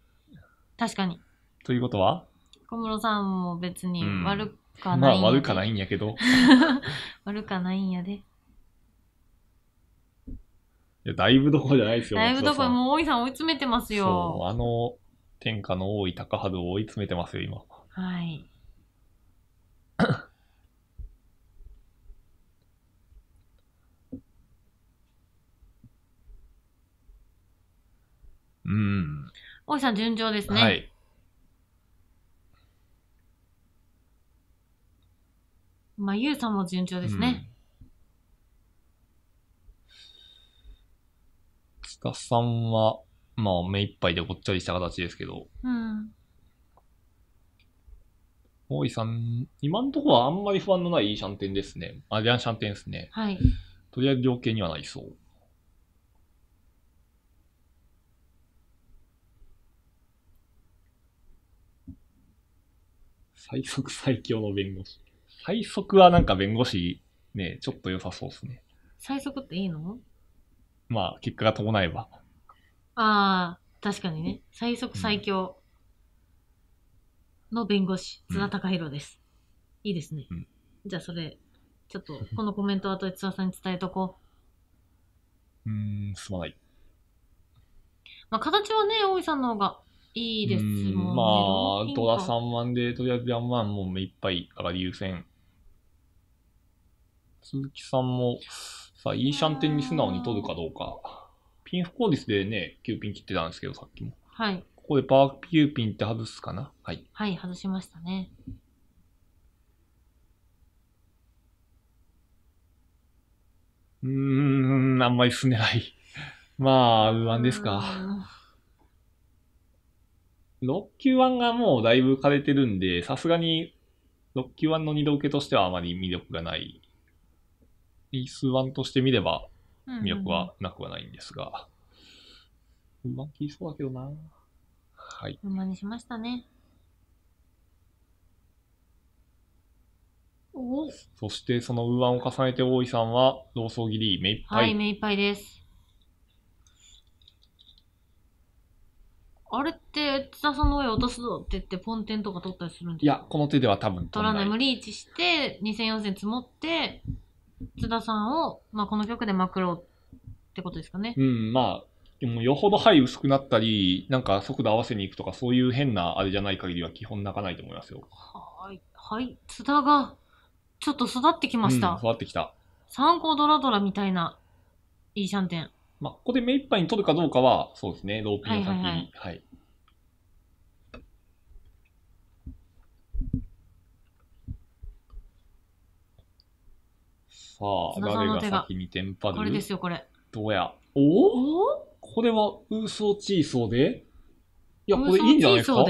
確かに。ということは小室さんも別に悪かない、うん、まあ悪かないんやけど。悪かないんやで。いや、だいぶどころじゃないですよ。だいぶどころ、もう大井さん追い詰めてますよ。そう、あの、天下の大井高春を追い詰めてますよ、今。はい。うん。大井さん順調ですね。はい。まあ、ゆうさんも順調ですね。塚、うん、さんは、まあ、目いっぱいでごっちゃりした形ですけど。うん。大井さん、今のところはあんまり不安のないシャンテンですね。あ、リャンシャンテンですね。はい。とりあえず量刑にはなりそう。最速最強の弁護士。最速はなんか弁護士、ね、ちょっと良さそうですね。最速っていいのまあ、結果が伴えば。ああ、確かにね。最速最強の弁護士、津田隆弘です。いいですね。うん、じゃあ、それ、ちょっと、このコメントは後で津田さんに伝えとこう。うーん、すまない。まあ、形はね、大井さんの方がいいですもんね。まあ、戸田3万で、とりあえず4万もう目いっぱいから優先鈴木さんも、さあ、イーシャンテンに素直に取るかどうか。ピンフコーディスでね、9ピン切ってたんですけど、さっきも。はい。ここでパー9ピンって外すかなはい。はい、外しましたね。うーん、あんまり進めない。まあ、不安ですか。6級1がもうだいぶ枯れてるんで、さすがに6級1の二度受けとしてはあまり魅力がないリース1として見れば魅力はなくはないんですが、うん、まくいそうだけどな。はい。うまにしましたね。おそしてそのウーアンを重ねて大井さんは、ローソーギリー目いっぱい。はい、目いっぱいです。あれって、津田さんの上落とすぞって言って、ポンテンとか取ったりするんですかいや、この手では多分取らない。取らない。無理位置して、2000、4000積もって、津田さんを、まあ、この曲でまくろうってことですかね。うん、まあ、でもよほど範囲薄くなったり、なんか速度合わせに行くとか、そういう変なあれじゃない限りは基本泣かないと思いますよ。はい、はい、津田が、ちょっと育ってきました。うん、育ってきた。参考ドラドラみたいな、いいシャンテン。まあ、ここで目いっぱいに取るかどうかは、そうですね、ローピンの先に。はい、はいはいあ、誰が先にテンパるこれですよ、これ。どうや。おおこれは、ウーソーチーソーでいや、これいいんじゃないですか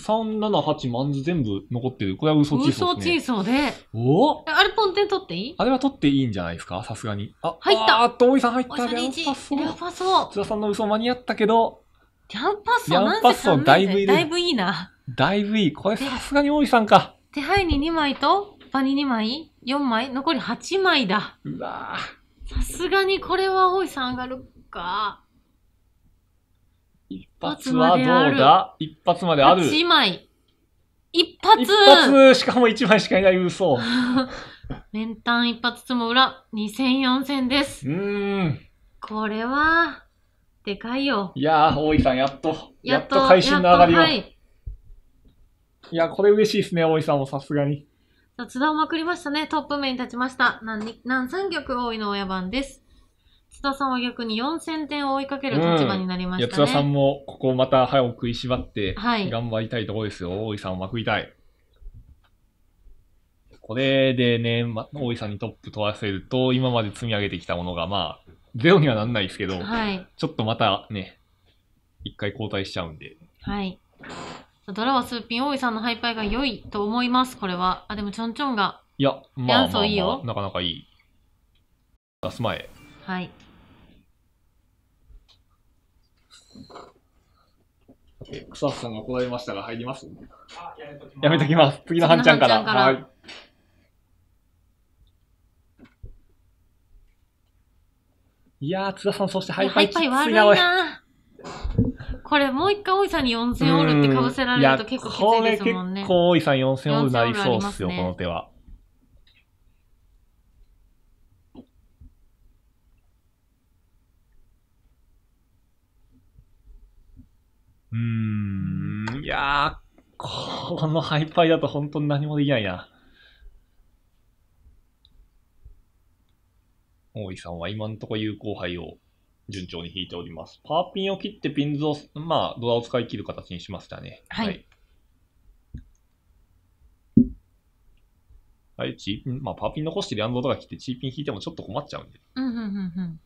378マンズ全部残ってる。これは嘘チーソーでね。ウチーソーで。おおあれポンテン取っていいあれは取っていいんじゃないですかさすがに。あ、入ったあっと、おいさん入った。やばそう。やばそう。津田さんの嘘間に合ったけど。ャやばそう。やばそう。だいぶいいだいぶいいな。だいぶいい。これさすがに大井さんか。手配に2枚と、場に2枚4枚残り8枚だ。うわさすがにこれは大井さん上がるか。一発はどうだ一発まである。8枚。一発一発しかも1枚しかいない、嘘。面 談一発つも裏、2千4千です。うん。これは、でかいよ。いやー、大井さん、やっと、やっと会心の上がりを。い、いや、これ嬉しいですね、大井さんもさすがに。雑談をまくりましたね。トップ面に立ちました。何、何三曲多いの親番です。津田さんは逆に4000点を追いかける立場になりましたね。うん、津田さんもここまた早く石ばって、頑張りたいところですよ。大井さんをまくりたい。これでね、ま、大井さんにトップ取らせると、今まで積み上げてきたものが、まあ、ゼロにはなんないですけど、はい、ちょっとまたね、一回交代しちゃうんで。はい。ドラはすっぴん、大井さんのハイパイが良いと思います、これは。あ、でもちょんちょんが。いや、まあ、まあ、まあ、いいよなかなかいい。出す前。はい。え、草津さんが行いましたが、入りますやめときます。次のハンちゃんから。からはい。いやー、津田さん、そしてハイパイきついな、おい。これもう一回大井さんに4000オールってかぶせられると結構きついですもんね。結構大井さん4000オールなりそうっすよ、すね、この手は。うん、いやー、このハイパイだと本当に何もできないな。大井さんは今のとこ有効杯を順調に引いております。パーピンを切ってピンズを、まあ、ドアを使い切る形にしましたね。はい。はいチーピン、まあ、パーピン残してリアンドとか切って、チーピン引いてもちょっと困っちゃうんで。うん、うん、うん、うん。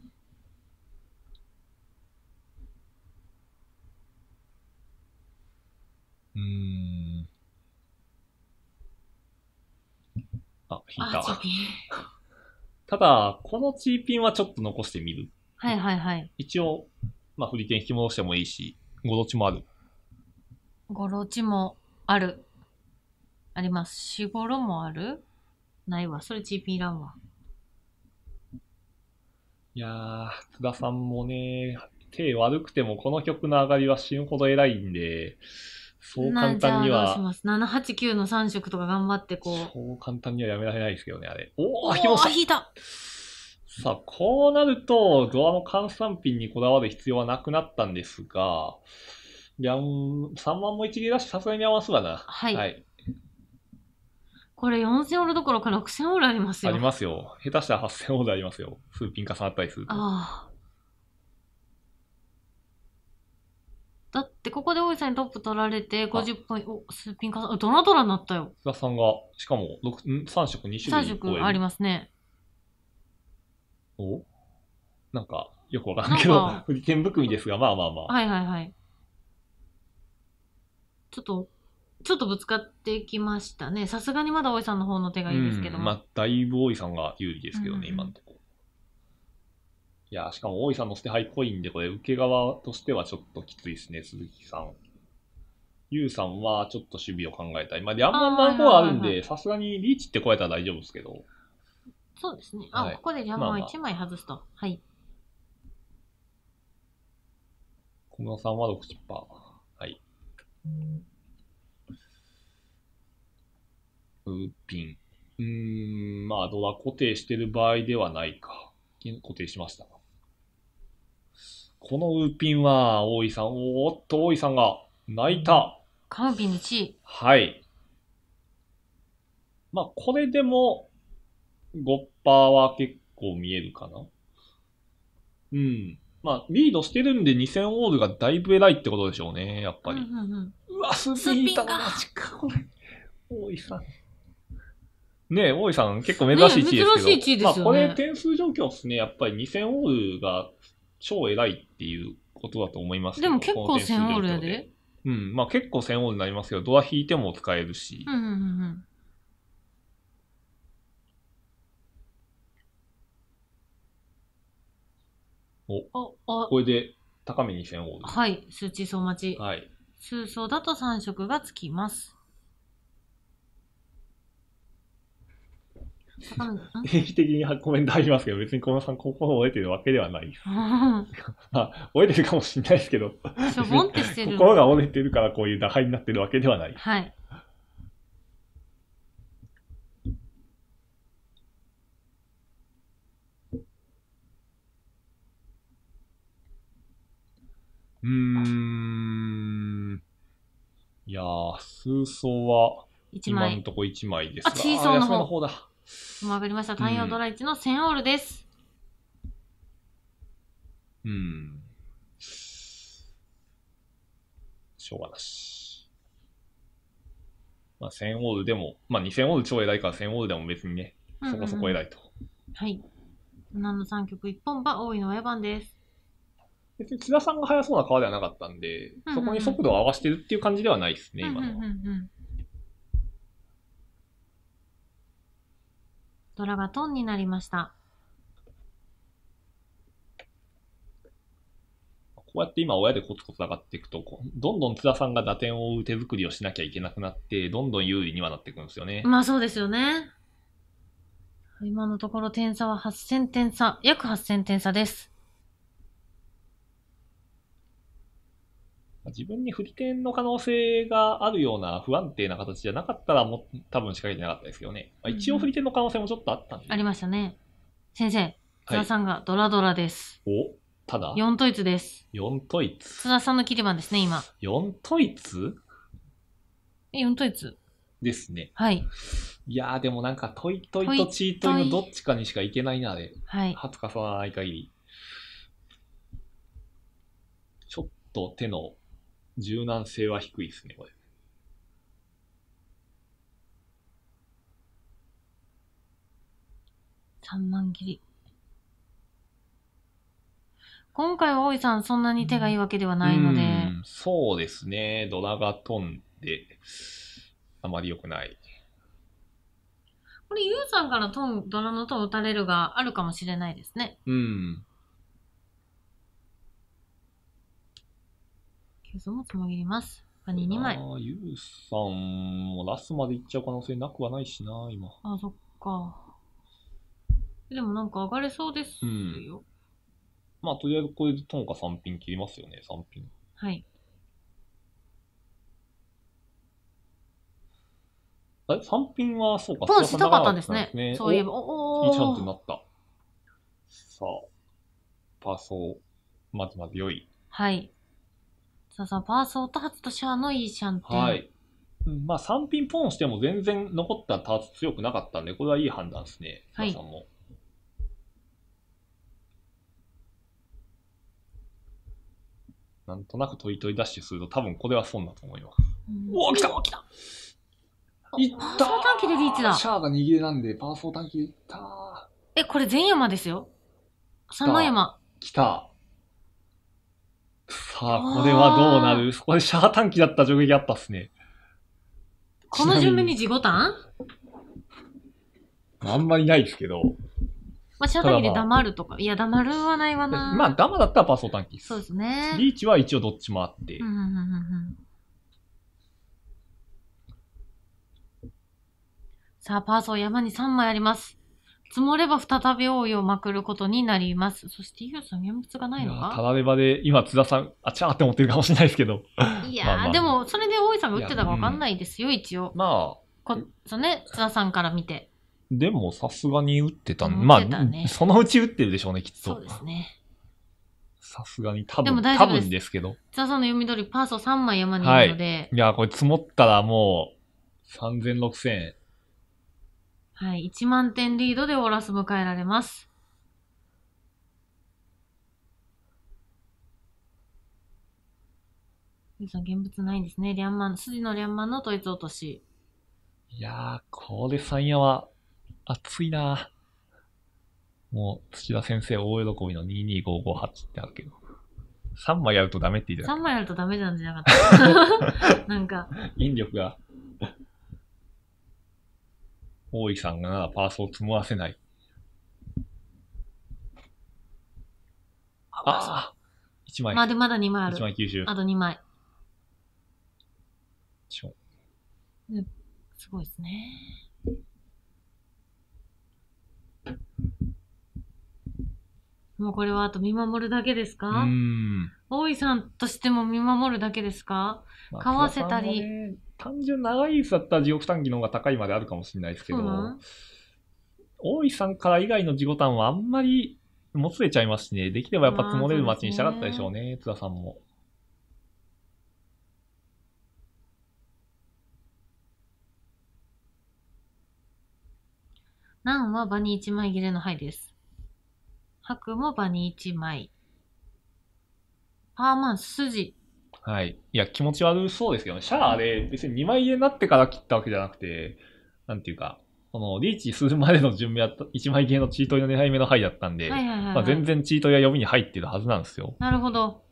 うん。あ、引いた。ただ、このチーピンはちょっと残してみるはいはいはい。一応、まあ、振り点引き戻してもいいし、ごろちもある。ごろちもある。あります。しごろもあるないわ。それ GP ランは。いやー、津田さんもね、手悪くてもこの曲の上がりは死ぬほど偉いんで、そう簡単には。まあ、7、8、9の3色とか頑張ってこう。そう簡単にはやめられないですけどね、あれ。おお引きました引いたさあ、こうなると、ドアの換算品にこだわる必要はなくなったんですが、いや、3万も一芸だし、さすがに合わすわな。はい。はい、これ4000オールどころか6000オールありますよ。ありますよ。下手したら8000オールありますよ。数ピン重なったりすると。ああ。だって、ここで大井さんにトップ取られて、50ポイント、お、数ピン重な、ドラドラになったよ。津田さんが、しかも、3色2種類。3色ありますね。おなんか、よくわかんないけどなんか、含みですが、まあまあまあ。はいはいはい。ちょっと、ちょっとぶつかってきましたね。さすがにまだ大井さんの方の手がいいですけども。まあ、だいぶ大井さんが有利ですけどね、うん今のところ。いやしかも大井さんの捨て牌濃いんで、これ、受け側としてはちょっときついですね、鈴木さん。ゆうさんはちょっと守備を考えたい。まあ、で、あんまあー何はあるんで、さすがにリーチって超えたら大丈夫ですけど。そうですね。あ、はいここでじゃあまあ1枚外すと。はい。小室さんは60%。はい。ウーピン。うーん、まあ、ドア固定してる場合ではないか。固定しました。このウーピンは、大井さん、おーっと、大井さんが泣いた。カムピンの位。はい。まあ、これでも、5%は結構見えるかな。うん。まあ、リードしてるんで2000オールがだいぶ偉いってことでしょうね、やっぱり。うんうんうん、わ、スピーターマジか、これ。大井さん。ねえ、大井さん結構珍しい地位ですけど。ね、珍しい地位ですよね。まあ、これ点数状況ですね。やっぱり2000オールが超偉いっていうことだと思いますでも結構1000オールやで。うん、まあ結構1000オールになりますけど、ドア引いても使えるし。うんうんうん。お、お、これで高め2000ウはい、数値総待ち。はい。数相だと3色がつきます。定期的にコメントありますけど、別にこのさん、ここを覚えてるわけではないです。あ覚えてるかもしれないですけど、心が折れてるからこういう打敗になってるわけではない。はい。ーん。いやー、数層は、今のとこ1枚ですが。あ小さなおの方の方だ。わかりました。太陽ドライチの1000オールです。うん。しょうがなし。まあ、1000オールでも、まあ、2000オール超偉いから1000オールでも別にね、そこそこ偉いと。はい。女の三曲一本ば多いの親番です。別に津田さんが速そうな川ではなかったんで、そこに速度を合わせてるっていう感じではないですね、うんうんうん、今のは。ドラがトンになりました。こうやって今親でコツコツ上がっていくと、どんどん津田さんが打点を追う手作りをしなきゃいけなくなって、どんどん有利にはなっていくんですよね。まあそうですよね。今のところ点差は8000点差、約8000点差です。自分に振り点の可能性があるような不安定な形じゃなかったらも多分仕掛けてなかったですけどね、まあ、一応振り点の可能性もちょっとあったんで、うん、ありましたね先生津田さんがドラドラです、はい、おただ ?4 トイツです。4トイツ津田さんの切り番ですね、今。4トイツ ?4 トイツですね。はい。いやー、でもなんか、トイトイとチートイのどっちかにしかいけないな、で。はい。はつかさない限り。ちょっと手の柔軟性は低いですね、これ。三万切り。今回は大井さん、そんなに手がいいわけではないので。うそうですね。ドラが飛んで、あまり良くない。これ、ゆうさんからトン、ドラのトン打たれるがあるかもしれないですね。うん。傷も紡ぎます。カニ2枚。ああ、ゆうさんもラスまで行っちゃう可能性なくはないしな、今。あそっか。でもなんか上がれそうですよ。うん、まあ、とりあえずこれでトンカ3品切りますよね、3品。はい。あれ ?3 品は、そうか、トンしたかったんですね。ねそういえば。おおいいチャンスになった。さあ、パーソー、まずまず良い。はい。さあさあ、パーソーとツとシャアのいいシャンテン。はい。まあ、3品ポンしても全然残ったパーツ強くなかったんで、これはいい判断ですね、はい、さんも。なんとなくトイトイダッシュすると、多分これは損だと思います。うおお、来た来たいったパーソー短期でリーチだシャアが握りなんで、パーソー短期でいったえ、これ全山ですよ。三の山。来た。さあ、これはどうなるこれ、シャー短期だった直撃あったっすね。この順目に自己ン。あんまりないですけど。まあ、シャー短期で黙るとか。いや、黙るはないわな。まあ、黙だったらパソー短期そうですね。リーチは一応どっちもあって。さあ、パーソー山に3枚あります。積もれば再び多いをまくることになります。そして、ユースの妙物がないのかただればで、今、津田さん、あちゃーって思ってるかもしれないですけど。いやー、まあまあ、でも、それで大井さんが打ってたかわかんないですよ、一応。まあ。こそね、津田さんから見て。でも、さすがに打ってた、ね、まあ、そのうち打ってるでしょうね、きっと。そうですね。さすがに、多分、でも大丈夫ですですけど。津田さんの読み通り、パーソ3枚山にいるので。はい、いや、これ積もったらもう、3千6000、はい、1万点リードでオーラス迎えられます。ユうさん、現物ないんですね。リャンマン、筋のリャンマンの統一落とし。いやー、これ三夜は熱いなもう、土田先生大喜びの22558ってあるけど。3枚やるとダメって言ってた。3枚やるとダメじゃんじゃなかった。なんか。引力が。大井さんがパースを積もわせない。ああ !1 枚。まだまだ2枚ある。枚あと2枚。しょ。すごいですね。もうこれはあと見守るだけですか大井さんとしても見守るだけですか、まあ、買わせたり。単純長い椅子だったら地獄単位の方が高いまであるかもしれないですけど、大井さんから以外の地獄短はあんまりもつれちゃいますしね、できればやっぱ積もれる街にしたかったでしょうね、津田さんも。ナンはニー1枚切れの牌です。白もニー1枚。パーマン、筋はい。いや、気持ち悪そうですけどね。シャアあれ、別に2枚れになってから切ったわけじゃなくて、なんていうか、そのリーチするまでの準備やった、1枚れのチートイの狙い目の牌だったんで、まあ、全然チートイは読みに入ってるはずなんですよ。なるほど。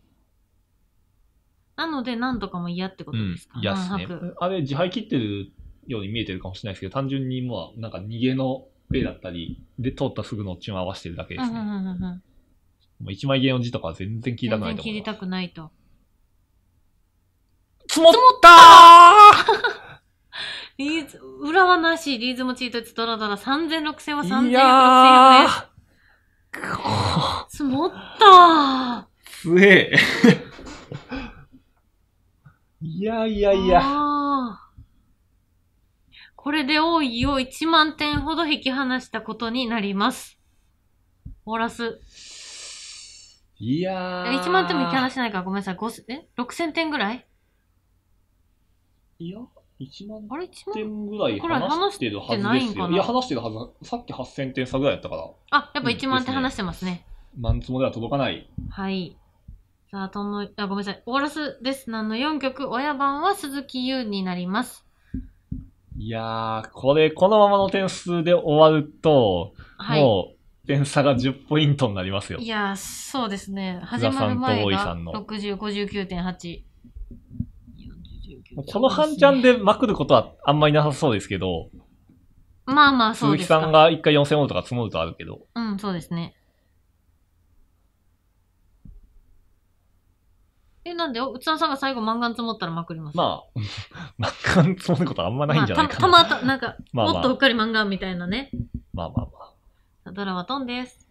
なので、何とかも嫌ってことですか、うん、嫌っすね。あれ、自敗切ってるように見えてるかもしれないですけど、単純にもう、なんか逃げの例だったり、で、通ったすぐのっちを合わせてるだけですね。もう1枚ゲれの字とかは全然聞いたくないと思います。全然切りたくないと。積もったーリーズ、裏はなし、リーズもチートツドラドラ、3 6000は3 6000です。積もったーつえいやいやいや。これで多いを1万点ほど引き離したことになります。オーラス。いやー。1万点も引き離してないからごめんなさい。え ?6000 点ぐらいいや、1万点ぐらい話してるはずですよ。いや、話してるはず。さっき8000点差ぐらいやったから。あ、やっぱ1万点話してますね。万つもでは届かない。はい。さあ、とんの、あ、ごめんなさい。オーラスです。なんの4曲、親番は鈴木優になります。いやー、これ、このままの点数で終わると、はい、もう、点差が10ポイントになりますよ。いやー、そうですね。始まる前が60、59.8。この半ちゃんでまくることはあんまりなさそうですけど、まあまあそう鈴で木すか。さんが一回4000ウォとか積もるとあるけど、うん、そうですね。え、なんで、うつさんが最後、漫画積もったらまくります。まあ、漫画積もることはあんまないんじゃないかな。まあたたまた、なんか、まあまあもっとうっかり漫画みたいなね。まあまあまあ。ドラはトンです。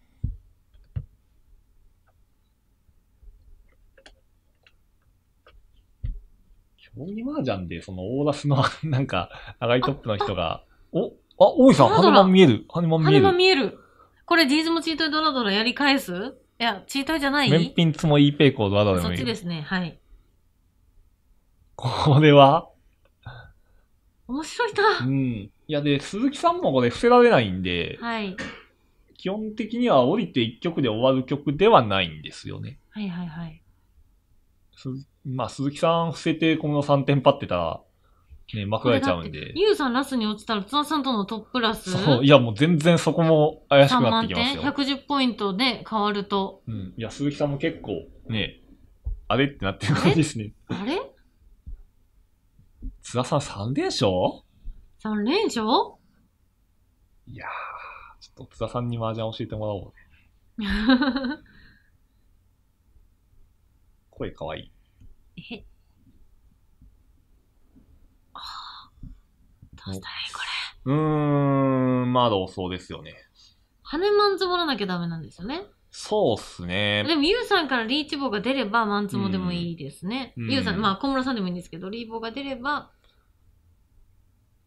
将棋麻雀で、そのオーラスの、なんか、上がりトップの人が、お、あ、大井さん、羽間見える。羽間見える。羽見える。これ、ジーズもチートイドラドラやり返すいや、チートイじゃない面品つもーペイコードラドラそっちですね、はい。これは面白いな。うん。いや、で、鈴木さんもこれ伏せられないんで、はい。基本的には降りて1曲で終わる曲ではないんですよね。はいはいはい。鈴まあ、鈴木さん伏せて、この3点パってたら、ね、まくられちゃうんで。ゆうさんラスに落ちたら、津田さんとのトップラスそう、いや、もう全然そこも怪しくなってきますよ。110ポイントで変わると。うん。いや、鈴木さんも結構、ね、あれってなってる感じですね。あれ津田さん3連勝 ?3 連勝いやー、ちょっと津田さんに麻雀教えてもらおうね。声かわいい。えああ、どうしたらいいこれ。うーん、まあ、同窓ですよね。羽マンズボらなきゃダメなんですよね。そうっすね。でも、ゆうさんからリーチ棒が出れば、マンツモでもいいですね。うん、ゆうさん、まあ、小室さんでもいいんですけど、リーボが出れば、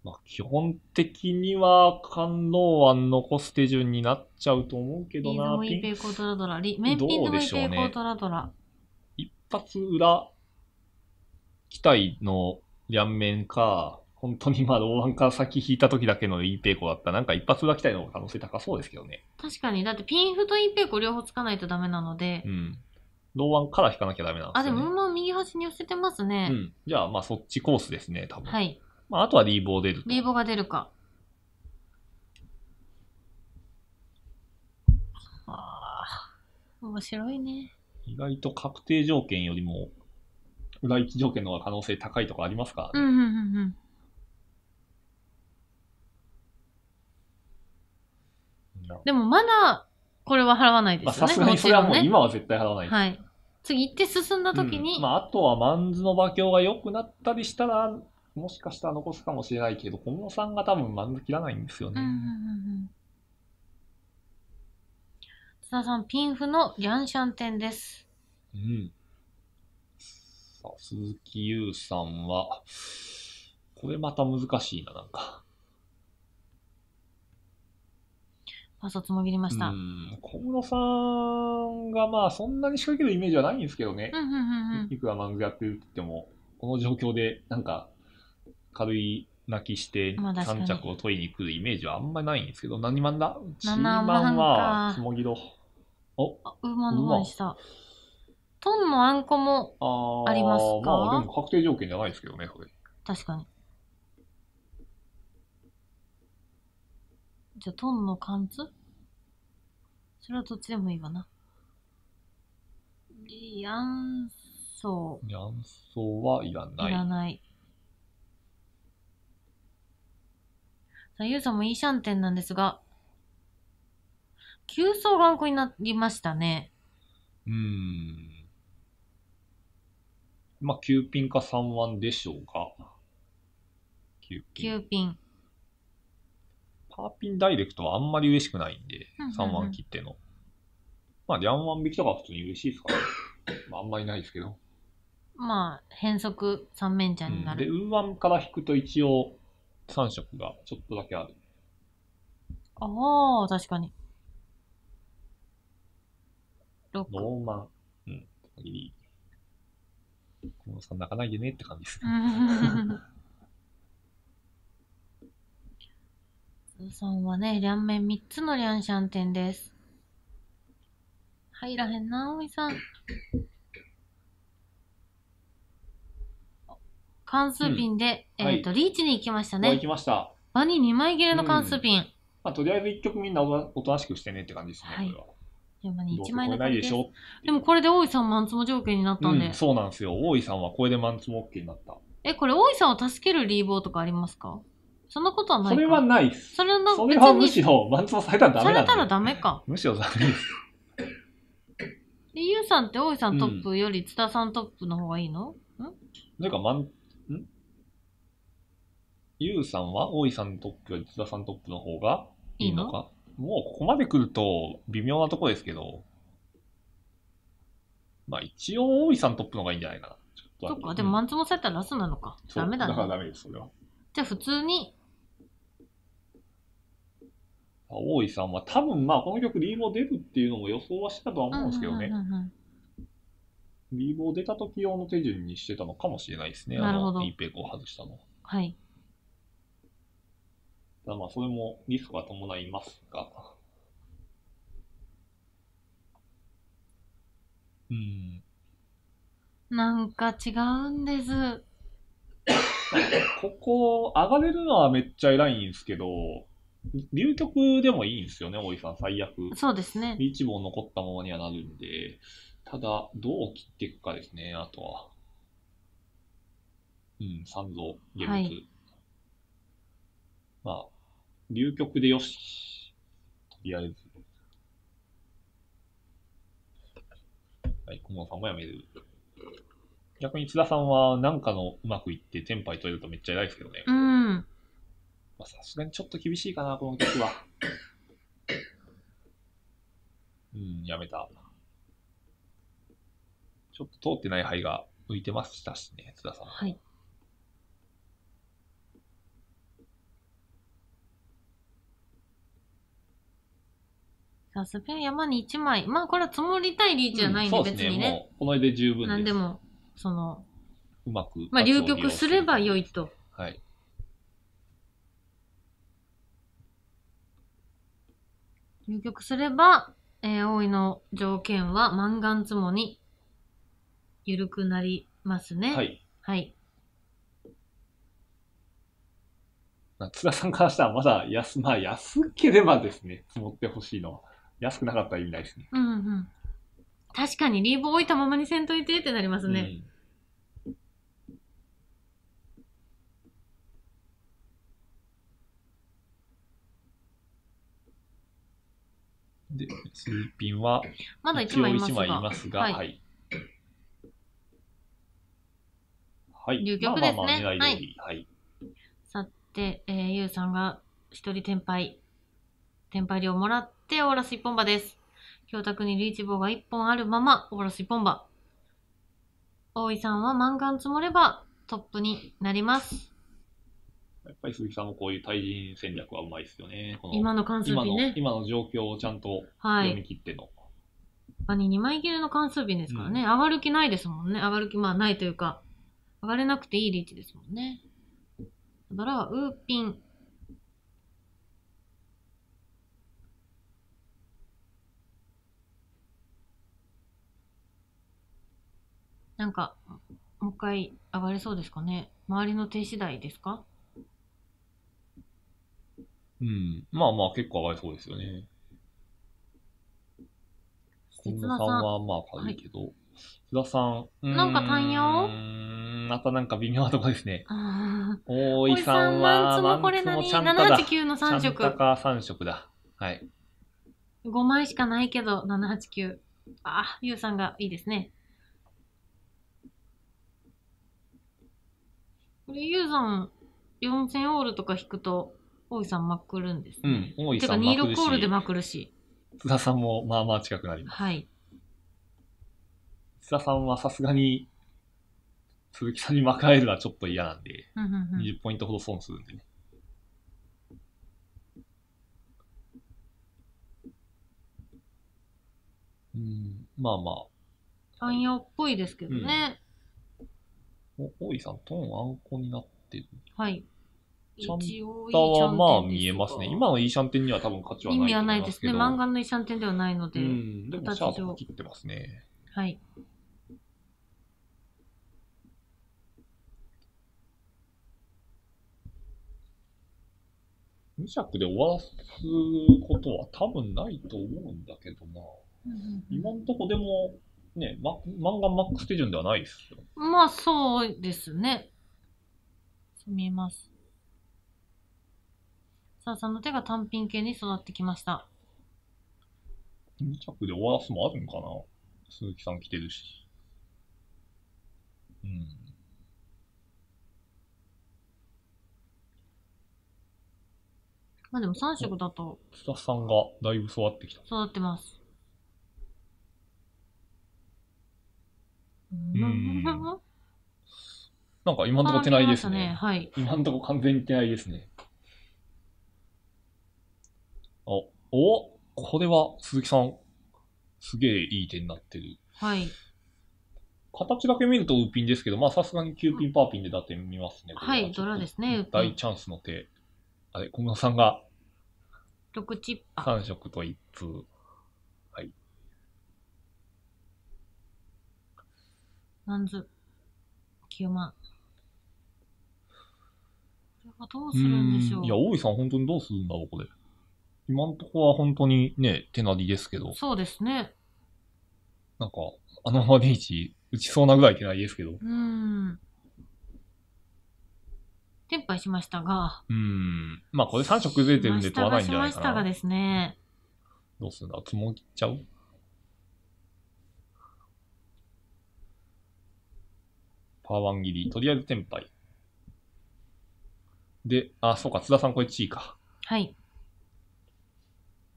まあ、基本的には、感動案残す手順になっちゃうと思うけどな。リーズもイペイコートラドラ、メンピンズもイペイコートラドラ。一発裏期待の両面か、本当にまあ、ローから先引いた時だけのイーペイコだったら、なんか一発が期待の可能性高そうですけどね。確かに、だってピンフとイーペイコ両方つかないとダメなので。うん。ローから引かなきゃダメなんですよ、ね、あ、でも、まあ右端に寄せてますね。うん。じゃあ、まあそっちコースですね、多分。はい。まあ、あとはリーボー出る。リーボーが出るか。ああ、面白いね。意外と確定条件よりも第一条件の方が可能性高いとかありますか、うんうんうんうんでもまだこれは払わないですよね。さすがにそれはもう今は絶対払わない、ね、はい。次行って進んだ時に、うん、まああとはマンズの馬鏡が良くなったりしたらもしかしたら残すかもしれないけど小室さんが多分マンズ切らないんですよね。うんうんうん津田さんピンフのヤャンシャン店です。うん。さあ、鈴木優さんは、これまた難しいな、なんか。パソつもぎりました。小室さんがまあそんなに仕掛けるイメージはないんですけどね、んうんうんうんいくら漫画やってるって言ってもこの状況でなんか軽い泣きしてま3着を取りに来るイメージはあんまりないんですけど何万だ七万はつもぎろおあ、ウーマンの方でした。トンのあんこもありますかまあでも確定条件じゃないですけどね、これ。確かに。じゃあ、トンの貫通それはどっちでもいいわな。リアンソウ。リアンソウはいらない。いらない。さあ、ユウさんもいいシャンテンなんですが、急層頑固になりましたね。うーん。まあ、9ピンか3ンでしょうか。9ピン。9ピン。パーピンダイレクトはあんまり嬉しくないんで、3ワン切っての。まあ、リンワン引きとか普通に嬉しいですから、まあ、あんまりないですけど。まあ、変則三面茶になる。うん、で、ウーワンから引くと一応、3色がちょっとだけある。ああ、確かに。ローマン。うん。いい小室さん泣かないでねって感じですね。さんはね、両面三つのリャンシャン店です。入らへんな、おいさん。関数ピンで、うん、えっ、ー、と、はい、リーチに行きましたね。行きました。場に2枚切れの関数ピン。うん、まあ、とりあえず一曲みんなおとなしくしてねって感じですね、はい、これは。やっぱね、枚だけないでしょでもこれで大井さんマンツモ条件になったんで、うん、そうなんですよ大井さんはこれでマンツモ OK になったえこれ大井さんを助けるリーボーとかありますかそんなことはないそれはないっすそれそれはむしろマンツモされたらダメされたらダメか むしろダメですでゆうさんって大井さんトップより津田さんトップの方がいいの、うん、なんかマンんゆうさんは大井さんトップより津田さんトップの方がいいのかいいもうここまで来ると微妙なとこですけど、まあ一応大井さんトップの方がいいんじゃないかな。そっか、でもマンツモされたらラスなのか。ダメだね。だからダメです、それは。じゃあ普通に。大井さんは多分まあこの曲リーボ出るっていうのも予想はしてたとは思うんですけどね。リーボ出た時用の手順にしてたのかもしれないですね。なるほど。あの、イーペイクを外したの。はい。まあ、それもリスクが伴いますが。うん。なんか違うんです。ここ、上がれるのはめっちゃ偉いんですけど、流局でもいいんですよね、大井さん、最悪。そうですね。リーチ残ったままにはなるんで、ただ、どう切っていくかですね、あとは。うん、三蔵、下物。はい、まあ、流局でよし。とりあえず。はい、駒さんもやめる。逆に津田さんは何かのうまくいってテンパイ取れるとめっちゃ偉いですけどね。うん。まあさすがにちょっと厳しいかな、この曲は。うん、やめた。ちょっと通ってない灰が浮いてましたしね、津田さん。はい。さすべ山に1枚。まあこれは積もりたいリーチじゃないんで、うん、別にね。もこの間十分です。なんでも、その、うまく。まあ流局すれば良いと。はい。入局すれば、えー、大井の条件は満願積もに緩くなりますね。はい。はい。津田さんからしたらまだ安、まあ安ければですね、積もってほしいのは。安くなかったら意味ないですね。うんうん。確かにリーブ置いたままにせんといてってなりますね。うん、で、スーピンは、まだ1枚いますが、はい、はい。はい。流局ですね。はい。はい、さて、えー、ゆうさんが一人転廃、転廃料をもらって、ってオーラス一本場です。教託にリーチ棒が一本あるまま、オーラス一本場。大井さんは満貫積もればトップになります。やっぱり鈴木さんもこういう対人戦略はうまいですよね。の今の関数日ね今の。今の状況をちゃんと読み切っての。はい、に2枚切れの関数日ですからね、うん、上がる気ないですもんね。上がる気、まあないというか、上がれなくていいリーチですもんね。だから、ウーピン、なんか、もう一回上がれそうですかね。周りの手次第ですかうん。まあまあ結構上がりそうですよね。小野さんはまあ軽いけど、は田さん。なんか単用またなんか微妙なとこですね。大井さんは、マンつもこれ何 ?789 の3色。ちか3色だ。はい。5枚しかないけど、789。あ、ゆうさんがいいですね。これ、ユーザン4000オールとか引くと、大井さんまくるんです、ね。うん、大井さんまくるし。てか、26オールでまくるし。津田さんもまあまあ近くなります。はい。津田さんはさすがに、鈴木さんにまかれるのはちょっと嫌なんで、20ポイントほど損するんでね。うん、まあまあ。寛容っぽいですけどね。うん大井さん、トーンあんこになってる。はい。シャンタはまあ見えますね。今のイーシャンテンには多分価値はない意味はないですね。漫画のイーシャンテンではないので。うん、でもシャープ切ってますね。はい。2尺で終わらすことは多分ないと思うんだけどな。うんうん、今んとこでも、ね、ま、漫画マックス手順ではないですよ。まあ、そうですね。見えます。さあさんの手が単品系に育ってきました。2着で終わらすもあるんかな鈴木さん着てるし。うん。まあでも3色だと。津田さんがだいぶ育ってきた。育ってます。なんか今んとこ手ないですね。ねはい、今んとこ完全に手ないですね。お、おこれは鈴木さん、すげえいい手になってる。はい。形だけ見るとウーピンですけど、まあさすがに9ピンパーピンでだって見ますね。はい、ドラですね。大チャンスの手。あれ、小室さんが。6チップ。3色と1通。何んず、9万。どうするんでしょう。いや、大井さん本当にどうするんだろう、これ。今んとこは本当にね、手なりですけど。そうですね。なんか、あのままリーチ打ちそうなぐらい手なりですけど。うん。転敗しましたが。うん。まあこれ3色ずれてるんで取らないんじゃないかな。しましたがですね。どうするんだつもぎちゃうパワーワン切り。とりあえず天杯。で、あ、そうか、津田さんこれ地位か。はい。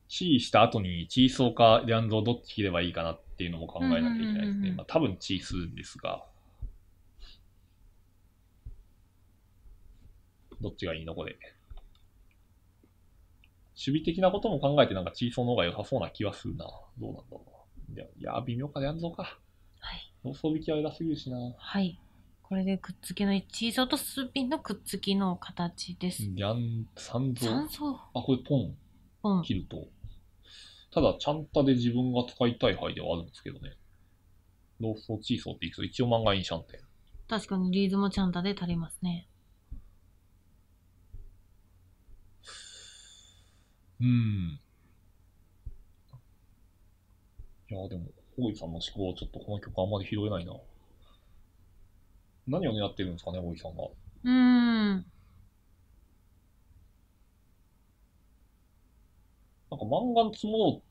地位した後に地位層かリャンゾーどっち切ればいいかなっていうのも考えなきゃいけないですね。まあ多分地位んですが。どっちがいいのこれ。守備的なことも考えてなんかチーソーの方が良さそうな気はするな。どうなんだろうな。いや、微妙か、ンゾーか。はい。装備引きは偉すぎるしな。はい。これでくっつきの一層とスピンのくっつきの形です。やん、三層。三層。あ、これポン。ポン。切ると。ただ、ちゃんたで自分が使いたい範囲ではあるんですけどね。ローストチーソーっていくと一応漫画インシャンテン。確かにリーズもちゃんたで足りますね。うん。いや、でも、大井さんの思考はちょっとこの曲あんまり拾えないな。何を狙ってるんですかね、大木さんは。うん。なんか漫画積もろ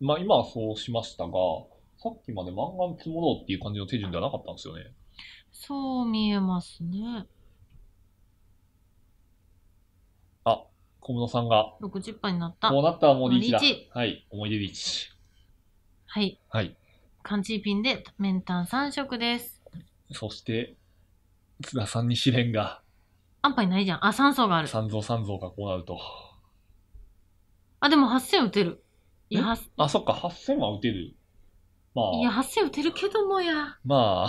う、まあ今はそうしましたが、さっきまで漫画積もろうっていう感じの手順ではなかったんですよね。そう見えますね。あ、小室さんが、60杯になった。こうなったらもうリーチだ。はい、思い出リーチ。はい。はい。缶チーピンで、メンタン3色です。そして、津田さんに試練が。パイないじゃん。あ、酸素がある。三層、三層がこうなると。あ、でも8000打てる。いや、あ、そっか、8000は打てる。まあ。いや、8000打てるけどもや。まあ。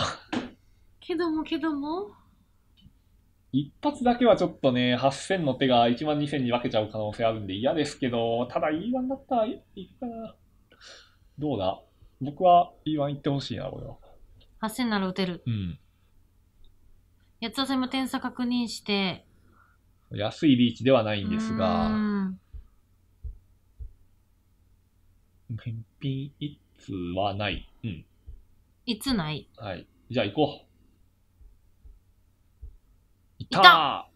けどもけども。一発だけはちょっとね、8000の手が1万2000に分けちゃう可能性あるんで嫌ですけど、ただ E1 だったらいいかな。どうだ僕は E1 行ってほしいな、これは。8000なら打てる。うん。八つ浅も点差確認して。安いリーチではないんですが、返品いつはない。うん。いつない。はい。じゃあ行こう。いた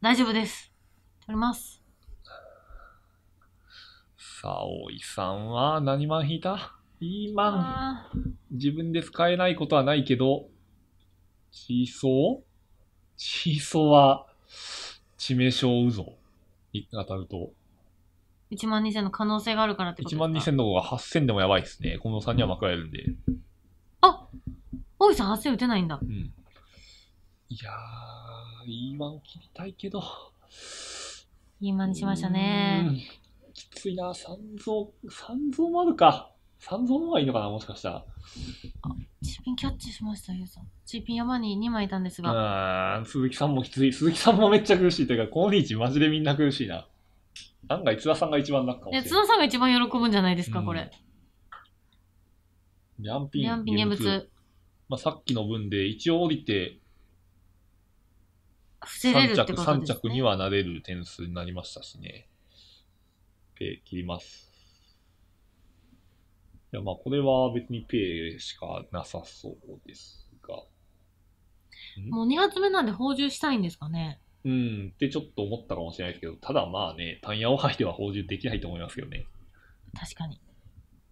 大丈夫です。取ります。さあ、おいさんは何万引いた ?E 万。自分で使えないことはないけど、シーソーシーソーは、致命傷うぞ。当たると。1万2000の可能性があるからってこと1万2000の方が8000でもやばいですね。近藤さんにはまくられるんで。あ大石さん8000打てないんだ。うん。いやー、E1 を切りたいけど。E1 にしましたね。きついな、三蔵、三蔵もあるか。三蔵の方がいいのかな、もしかしたら。あチーピンキャッチしました、ゆうさん。チーピン山に2枚いたんですが。うん、鈴木さんもきつい。鈴木さんもめっちゃ苦しい。というか、このリーチマジでみんな苦しいな。案外津田さんが一番くかもしれない。津田さんが一番喜ぶんじゃないですか、これ。ジャンピン。ニャンピン現物。まあ、さっきの分で一応降りて3着、3三着にはなれる点数になりましたしね。で、切ります。や、まあ、これは別にペイしかなさそうですが。もう2月目なんで放充したいんですかね。うん、ってちょっと思ったかもしれないですけど、ただまあね、パン屋オハイでは放充できないと思いますけどね。確かに。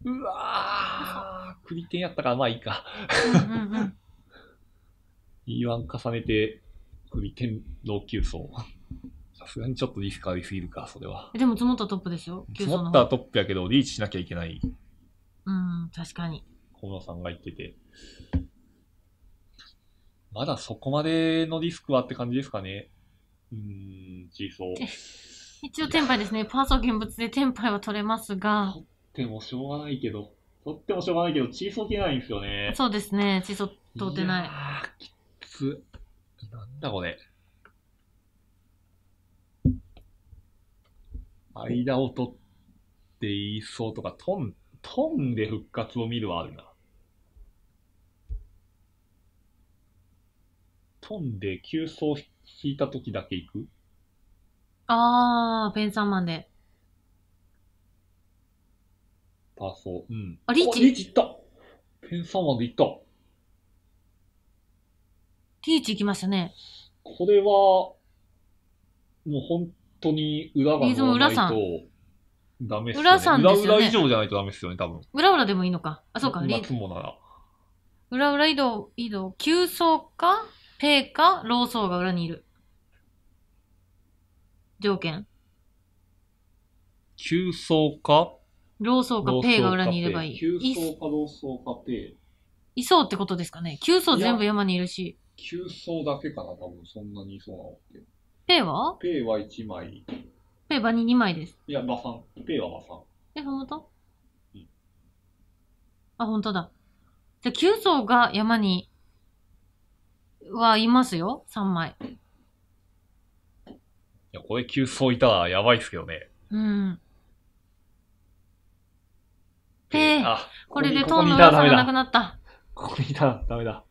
うわー、栗天やったからまあいいか。うんうんうん。E1 重ねて、栗点老級層。さすがにちょっとリスクありすぎるか、それは。でも積もったトップですよ。積もったトップやけど、リーチしなきゃいけない。うん、確かに。河野さんが言ってて。まだそこまでのリスクはって感じですかね。うん、ジーソー。一応天イですね。パーソ現物で天イは取れますが。取ってもしょうがないけど、取ってもしょうがないけど、チーソー出ないんですよね。そうですね。チーソー取ってない。ああ、きつ。なんだこれ。間を取っていそうとか、トントンで復活を見るはあるな。トンで急走引いた時だけ行くあー、ペンサーマンで。パーソー、うん。あ、リーチリーチ行ったペンサーマンで行ったリーチ行きましたね。これは、もう本当に裏がないと。ダメっすよね。裏さんですよね裏裏以上じゃないとダメっすよね、多分。裏裏でもいいのか。あ、そうか。リーもなら。裏裏移動、移動。急走か、ペイか、ローソーが裏にいる。条件。急走かローソーかペイが裏にいればいい。急走ロかソーかペイ。いそうってことですかね。急走全部山にいるし。急走だけかな、多分そんなにいそうなのって。ペイはペイは1枚、ペーに2枚です。いや、馬さん。ペーはん。え、本当うん。あ、本当だ。じゃあ、9層が山に、はいますよ。3枚。いや、これ9層いたらやばいっすけどね。うん。えーこれでトーンの噂がなくなった。ここにいたらダメだ。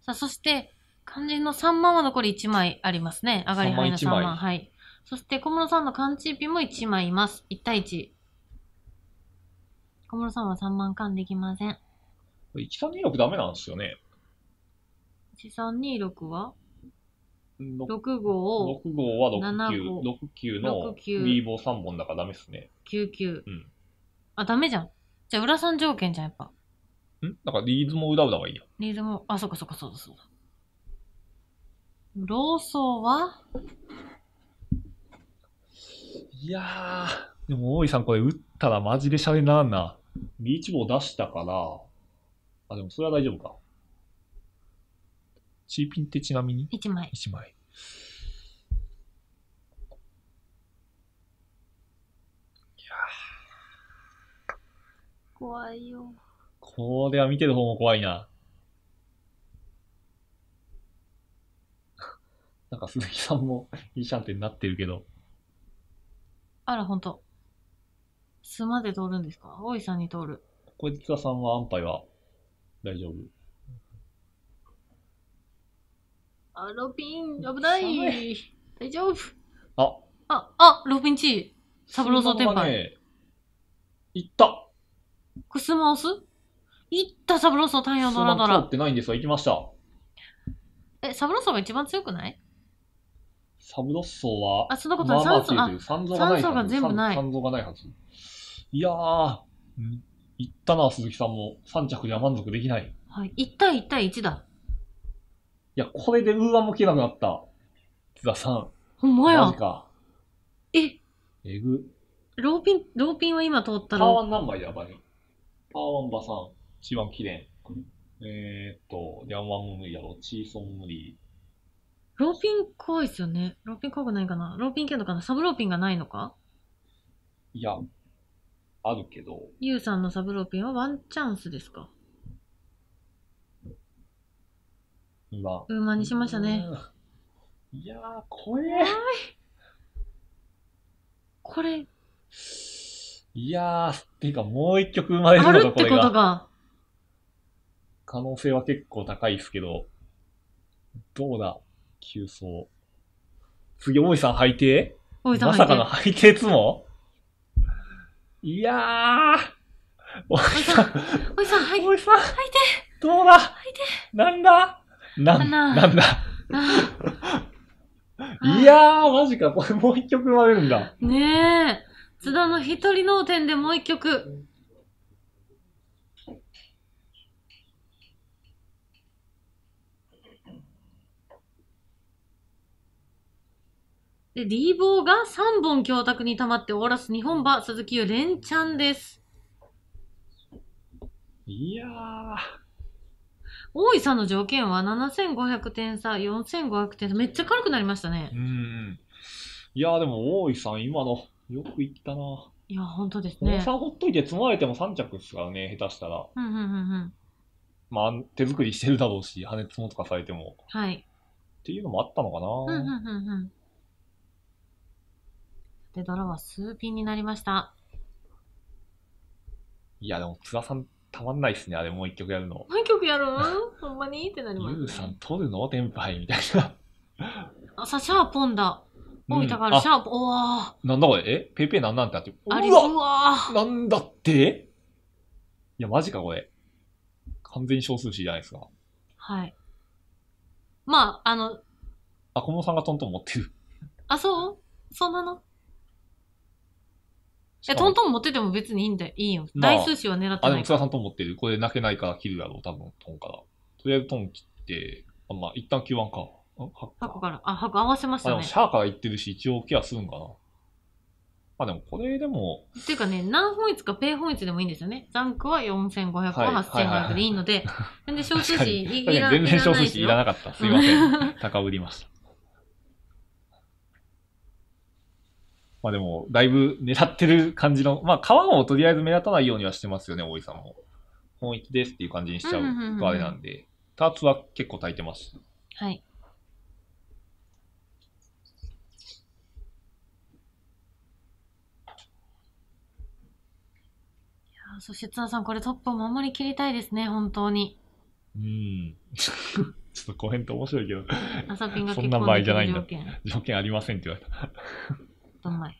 さあ、そして、肝心の3万は残り1枚ありますね。上がり範囲の3万。3万はい。そして小室さんの勘チーピも1枚います。1対1。小室さんは3万勘できません。これ1326ダメなんですよね。1326は ?6 号を。6号は69。69の B 棒3本だからダメっすね。99。うん。あ、ダメじゃん。じゃあ、裏3条件じゃん、やっぱ。んだから、リーズも裏裏がいいや。リーズも、あ、そっかそっかそうだそうだ。ソーはいやー、でも大井さんこれ打ったらマジでシャレにならんな。リーチ棒出したから、あ、でもそれは大丈夫か。チーピンってちなみに ?1 枚。1枚。怖いよ。これは見てる方も怖いな。なんか鈴木さんもいいシャンテンになってるけど。あら、ほんと。素まで通るんですか大井さんに通る。小池さんは安牌は大丈夫あ、ロピン、危ない。大丈夫。あ、あ、あ、ロピンチー。サブローゾーテンパイ。行ったくすま押す行ったサブローソー太陽のラドラ。通ってないんですが、行きました。え、サブローソーが一番強くないサブロッソは、あ、そんなことない。酸素、あ、酸素がない。酸素が全部ない。酸素がないはず。いやー、いったな、鈴木さんも。3着じは満足できない。はい。1対1対1だ。いや、これでウーアも消えなくなった。津田さん。ほんまや。マジか。ええぐ。ローピン、ローピンは今通ったのパーワン何枚やばいパーワンバさん、一番綺麗。えー、っと、リャンワン無理やろ、チーソン無理、ローピン怖いですよね。ローピン怖くないかな。ローピンけどかな。サブローピンがないのかいや、あるけど。ユウさんのサブローピンはワンチャンスですか今。馬にしましたね。いやー、怖え。これ。いやー、っていうかもう一曲生まれるのか、これが。あるってことか。可能性は結構高いですけど、どうだ。急走。次、大井さん敗底大井さんまさかの敗底つもいやー。大井さん、大井さん、敗大井さん、敗底どうだなんだなんなんだいやー、マジか。これもう一曲生まれるんだ。ねえ。津田の一人脳天でもう一曲。で、D 棒が3本強託に溜まって終わらす日本馬、鈴木優連チャンです。いやー。大井さんの条件は7500点差、4500点差、めっちゃ軽くなりましたね。うん。いやーでも大井さん、今の、よくいったな。いや、本当ですね。さんほっといて積まれても3着ですからね、下手したら。うんうんうんうん。まあ、手作りしてるだろうし、羽積もとかされても。はい。っていうのもあったのかな。うんうんうんうん。で、ドローは数ピンになりました。いや、でも津田さん、たまんないっすね、あれ、もう一曲やるの。もう一曲やる ほんまにってなります、ね。ゆうさん、取るのテンパイみたいな。あ、さ、シャーポンだ。大分からシャーポン、おわなんだこれ、えペーペーなんなんって。あれ、うわなんだっていや、マジか、これ。完全に少数詞じゃないですか。はい。まあ、あの。あ、小室さんがトントン持ってる。あ、そうそんなのえ、トントン持ってても別にいいんだよ。いいよ。大数詞は狙ってあ、でも津田さんトン持ってる。これ泣けないから切るだろう、多分トンから。とりあえずトン切って、あまあ一旦 Q1 か。んハ箱から。あ、箱合わせましたね。シャーからいってるし、一応ケアするんかな。まあでもこれでも、っていうかね、何本一かペイ本一でもいいんですよね。ザンクは4500、はい8500でいいので、なんで小数詞い い全然小数詞いらなかった。すいません。高ぶりました。まあでも、だいぶ狙ってる感じの、まあ皮をとりあえず目立たないようにはしてますよね、大井さんも。本一ですっていう感じにしちゃうとあれなんで、うんうんうんターツは結構炊いてます。はい。そして津田さん、これトップを守りきりたいですね、本当に。うん。ちょっとコメント面白いけど。そんな場合じゃないんだ。条件ありませんって言われた。と前。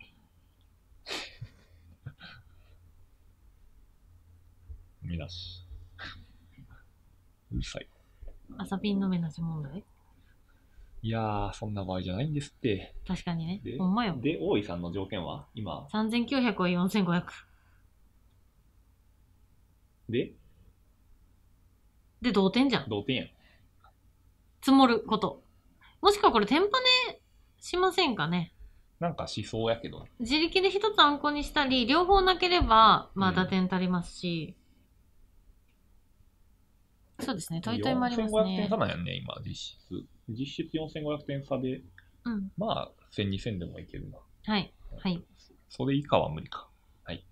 み出し。うるさい。朝ピンの目なし問題いやー、そんな場合じゃないんですって。確かにねで。ほんまよ。で、大井さんの条件は今。3900は4500。で、で、同点じゃん。同点やん。積もること。もしくはこれ、天パネしませんかね。なんかしそうやけど。自力で一つあんこにしたり、両方なければ、まあ、打点足りますし。うん、そうですね、問いたいもありますね。4500点差なんやね、今、実質。実質4500点差で、うん、まあ、1000、2000でもいけるな。はい。はい。それ以下は無理か。はい。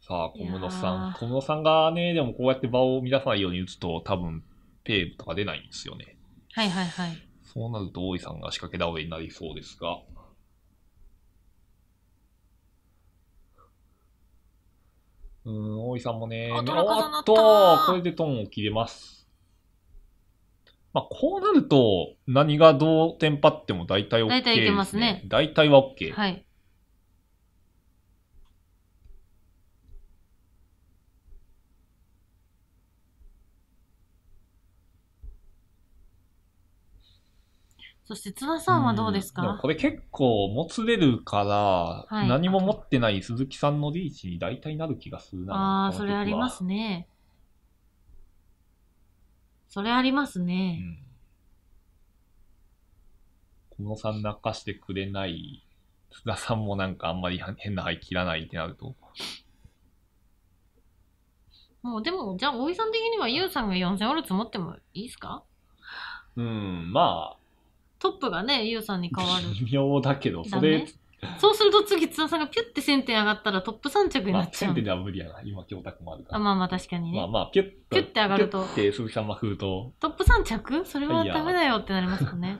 さあ、小室さん。小室さんがね、でもこうやって場を乱さないように打つと、多分、ペーブとか出ないんですよね。はいはいはい。そうなると大井さんが仕掛け倒れになりそうですが。うん、大井さんもね、おっと、これでトンを切れます。まあ、こうなると、何がどうテンパっても大体 OK です、ね。大体いけますね。大体は OK。はい。そして津田さんはどうですか、うん、これ結構もつれるから、はい、何も持ってない鈴木さんのリーチに大体なる気がするな。ああ、それありますね。それありますね。うん、このさん泣かしてくれない、津田さんもなんかあんまり変な灰切らないってなると。もうでも、じゃあ、大井さん的には、ゆうさんが4000オルツ持ってもいいですかうん、まあ、トップがね、ゆうさんに変わる。微妙だけど、それ、そうすると次、津田さんがピュッて1 0点上がったらトップ三着になっちゃう。まあ、点では無理やな。今、京卓もあるから。あまあまあ、確かにね。まあまあ、ピュッピュッて上がると。ピュッて鈴木さんま封筒。トップ三着それはダメだよってなりますかね。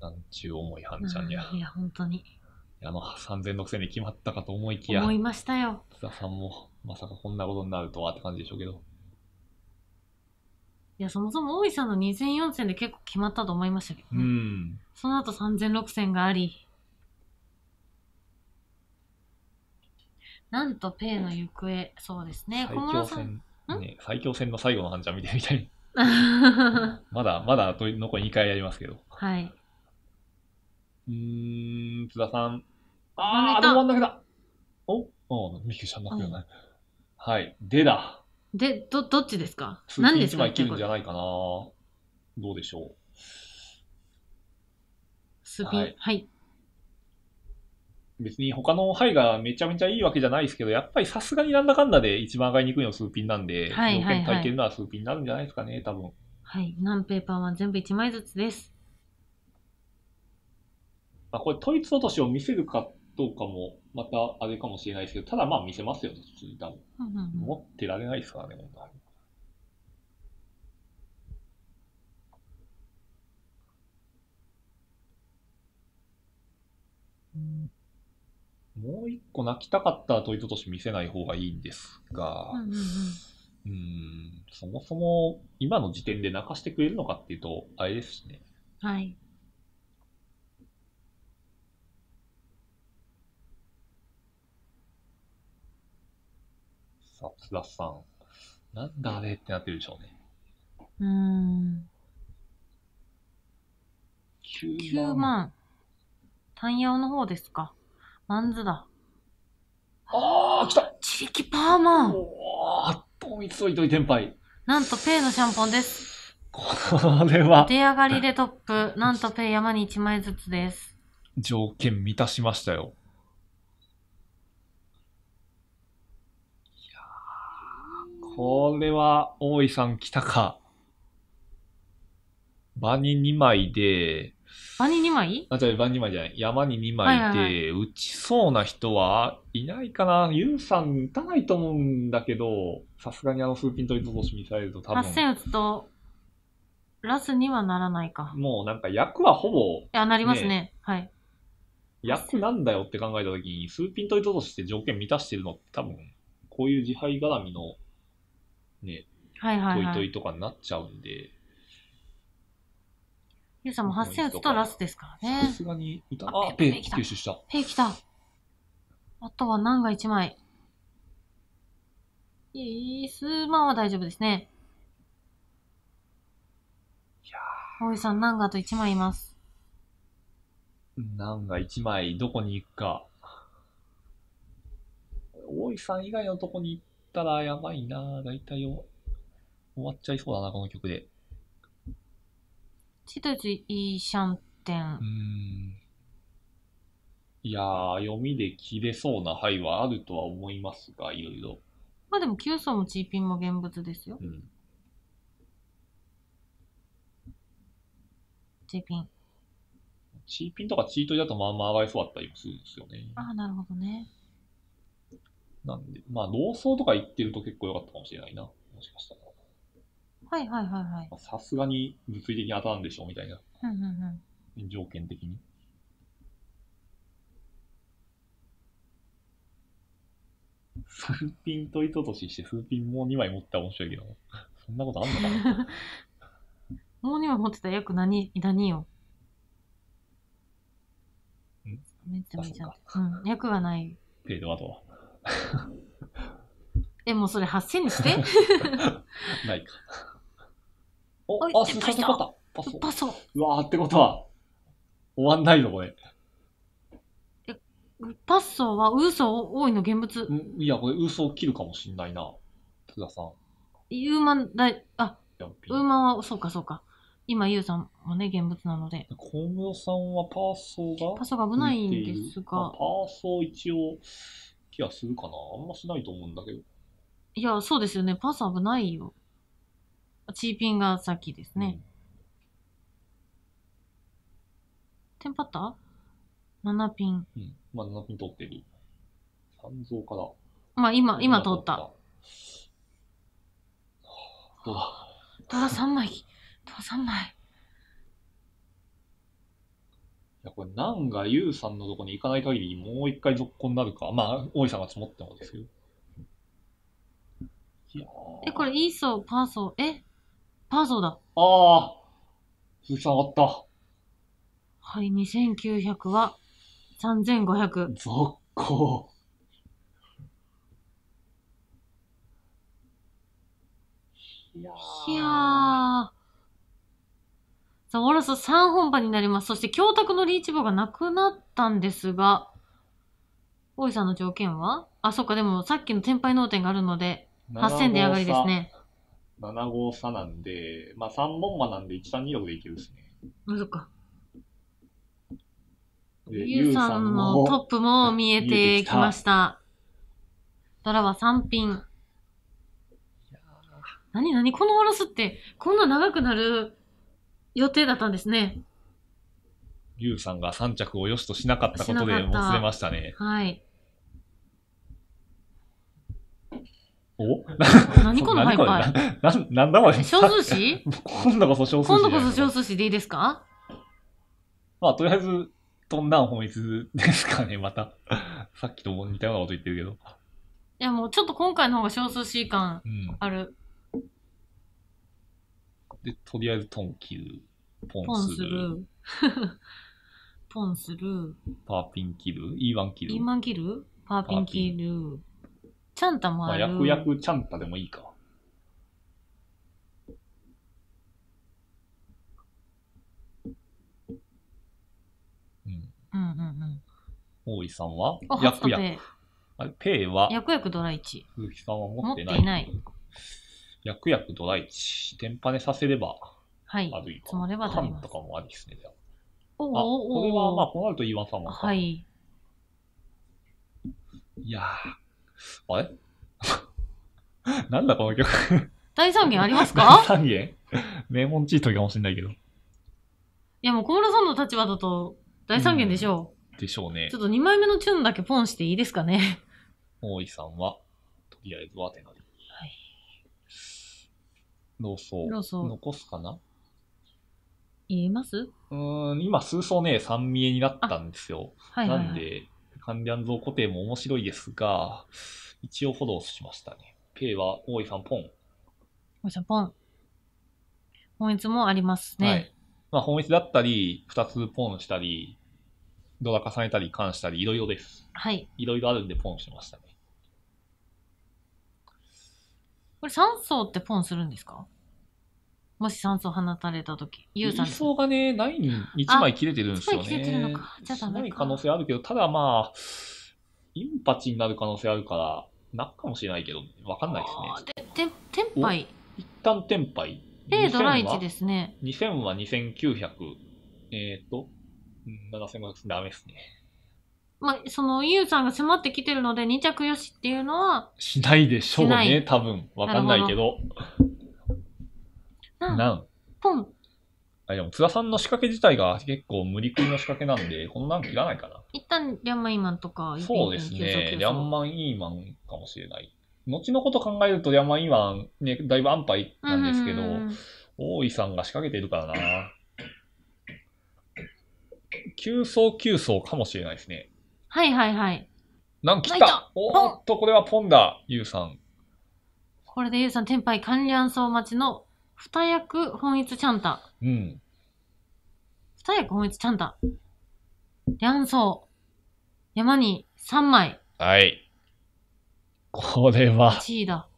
なんちゅう重いはんちゃんや。いや、本当に。あの3000、6000で決まったかと思いきや、思いましたよ。津田さんもまさかこんなことになるとはって感じでしょうけど。いや、そもそも大井さんの2000、4000で結構決まったと思いましたけど、ね、うん。その後3000、6000があり、なんとペイの行方、そうですね、最強戦、ね、最強戦の最後の半ちゃん見てみたい。まだ、まだ、残り2回やりますけど。はい。うん、津田さん、ああ、ど真ん中だ。おおミキさんなくよね。はい。でだ。で、ど、どっちですか何ですか ?1 枚切るんじゃないかな。どうでしょう。スピン、はい、はい。別に他の牌がめちゃめちゃいいわけじゃないですけど、やっぱりさすがになんだかんだで一番上がりにくいの数ピンなんで、はいはいはい、条てるのは数ピンになるんじゃないですかね、多分。はい。何ペーパーは全部1枚ずつです。あ、これ、統一落としを見せるかっとかも、またあれかもしれないですけど、ただまあ見せますよね、普通に多分。持ってられないですからね、問題。もう一個泣きたかった問いととし見せない方がいいんですが、うん、そもそも今の時点で泣かしてくれるのかっていうと、あれですしね。はい。さ、須田さん。なんだあれってなってるでしょうね。うーん。9 9万。単タンヤオの方ですか。マンズだ。ああ、来た地域パーマン。おー、とみつおいとい天杯。なんとペイのシャンポンです。これは、出上がりでトップ。なんとペイ山に1枚ずつです。条件満たしましたよ。これは、大井さん来たか。場に2枚で、場に2枚あ、じゃ場に2枚じゃない。山に2枚で、はいはいはい、打ちそうな人はいないかな。ユンさん打たないと思うんだけど、さすがにあの数ピント糸通しミサイルと多分。8000打つと、ラスにはならないか。もうなんか役はほぼ、ね、いや、なりますね。はい。役なんだよって考えたときに、数ピント糸通しって条件満たしてるのって多分、こういう自敗絡みのね、はいはい、はい、トイトイとかになっちゃうんで。ゆうさんも発生打つとラスですからね。さすがに打たあ、ペイ、吸収した。ペイ来た。あとは何が1枚。いい、スーマは大丈夫ですね。い大井さん、何があと1枚います。何が1枚、どこに行くか。大井さん以外のとこに行っったらやばいなだいたい終わっちゃいそうだな、この曲で。チドジいいシャンテン。うん。いや読みで切れそうな灰はあるとは思いますが、いろいろ。まあでも、9層もチーピンも現物ですよ。うん。チーピン。チーピンとかチートイだとまあまあ上がりそうだったりもするんですよね。ああ、なるほどね。なんで、まあ、同窓とか行ってると結構良かったかもしれないな。もしかしたら。はいはいはいはい。さすがに物理的に当たるんでしょ、う、みたいな。うんうんうん。条件的に。数ピンと糸としして数ピンもう2枚持ったら面白いけど、そんなことあんのかな もう2枚持ってたら約何、何よ。んめっちゃめちゃ。うん、役がない。程度あとは。え、もうそれ8000にして ないか。お、あ、すパソパパソ。パソ。うわーってことは、終わんないのこれ。え、パッソは嘘多いの現物。いや、これ嘘を切るかもしんないな。津田さん。ユーマンだい、あ、ウーマンは、そうかそうか。今、ユーさんもね、現物なので。小室さんはパーソーがパーソーが危ないんですが。パーソー一応、気はするかなあんましないと思うんだけど。いや、そうですよね。パス危ないよ。チーピンが先ですね。テンパった ?7 ピン。うん。まあ、7ピン取ってる。三蔵から。まあ今、今取った。った。どうだ。トラ3枚。トラ3枚。や、これ、ナがユウさんのとこに行かない限り、もう一回続行になるか。まあ、大井さんが積もってもですけど。いやえ、これ、イーソー、パーソー、えパーソーだ。ああ鈴木さん上がった。はい、2900は3500。続行。いやー。さあ、オラス3本場になります。そして、教託のリーチ棒がなくなったんですが、大井さんの条件はあ、そっか、でもさっきの天敗脳天があるので、8000で上がりですね。7号差なんで、まあ3本馬なんで132六でいけるですね。まそっか。ゆうさんのトップも見えてきました。ドラは3品。なになにこのおろすって、こんな長くなる予定だったんですね。リュさんが3着を良しとしなかったことでもつれましたね。はい。お 何このハイパイな、なんだこれ小数詞 今度こそ小数詞。今度こそ小数詞でいいですかまあ、とりあえず、とんだん本一ですかね、また。さっきと似たようなこと言ってるけど。いや、もうちょっと今回の方が小数詞感ある。うんで、とりあえずトン切る。ポンする。ポンする。パーピン切る。イーワン切る。イーワン切る。パーピン切る。チャンタもある。まあ、役役ヤクチャンタでもいいか。うん。うんうんうん。大井さんは役役。あペイは。役役ドライチ。鈴木さんは持ってない。持っていない。薬薬ドライチ。テンパネさせれば、はい。あるい積もれば足りンとかもありですね、じゃあ。おあ、これは、まあ、こうなると E1 さんも。はい。いやー、あれ なんだこの曲。大三元ありますか大三元名門チートかもしれないけど。いや、もう小室さんの立場だと、大三元でしょう、でしょうねちょ。っと2枚目のチューンだけポンしていいですかね。大井さんは、とりあえずはてなり。ローソー。ローソー残すかな言いますうーん、今、数層ね、三見えになったんですよ。はいはいはい、なんで、関連像固定も面白いですが、一応フォローしましたね。ペイは大井さんポン。大井さんポン。本一もありますね。はい。まあ、本一だったり、二つポンしたり、ドラ重ねたり、缶したり、いろいろです。はい。いろいろあるんでポンしましたね。これ3層ってポンするんですかもし3層放たれた時ユウさん。1層がね、ないに1枚切れてるんですよね。1枚切れてるのか。じゃあダメない可能性あるけど、ただまあ、インパチになる可能性あるから、なくかもしれないけど、わかんないですね。で、て、天杯。一旦天杯。で、ドライチですね。2000は2900。えっ、ー、と、7500ダメですね。まあ、その、ゆうさんが迫ってきてるので、二着よしっていうのは、しないでしょうね多分。わかんないけど。ななんポン、あ、でも津田さんの仕掛け自体が結構無理くりの仕掛けなんで、このなんいらないかな。一旦、リャンマンイーマンとか、そうですね。リャンン。マンイーマンかもしれない。後のこと考えるとリャンマンイーマン、ね、だいぶ安牌なんですけど、大井さんが仕掛けているからな。急走急走かもしれないですね。はいはいはい。なん来たおっと、これはポンだ、ゆうさん。これでゆうさん、天杯関連層待ちの二役本一ちゃんた。うん。二役本一ちゃんた。両層。山に三枚。はい。これは。1位だ。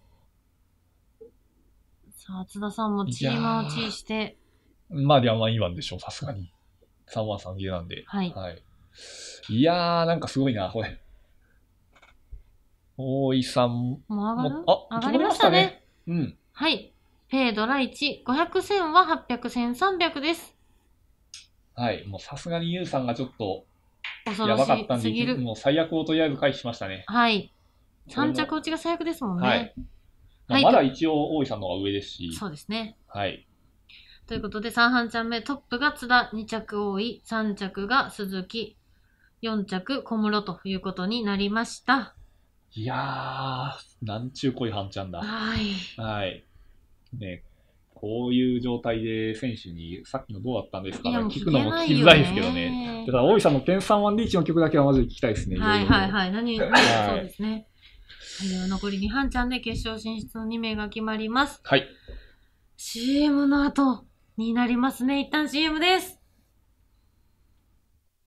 さあ、津田さんもチーマーチーして。まあ、リャンワンイワでしょう、さすがに。3はさんーなんで。はい。はい、いやー、なんかすごいな、これ。大井さんも。もう上がるあ、上がりましたね。うん。はい。ペイドラ1、500線は800線300です。はい。もうさすがにユウさんがちょっと、やばかったんで、もう最悪をとりあえず回避しましたね。はい。3着落ちが最悪ですもんね。はい。まあ、まだ一応大井さんの方が上ですし。そうですね。はい。ということで、3半ちゃん目、トップが津田、2着大井、3着が鈴木、4着小室ということになりました。いやー、なんちゅう濃い半ちゃんだ。はい。はい。ね、こういう状態で選手に、さっきのどうだったんですかね、聞くのも聞きづらいですけどね。だから、大井さんの点3ワンリーチの曲だけはまず聞きたいですね。はいはいはい。何、はい、そうですね。残り2半ちゃんで決勝進出の2名が決まります。はい。CM の後になりますね。一旦 CM です。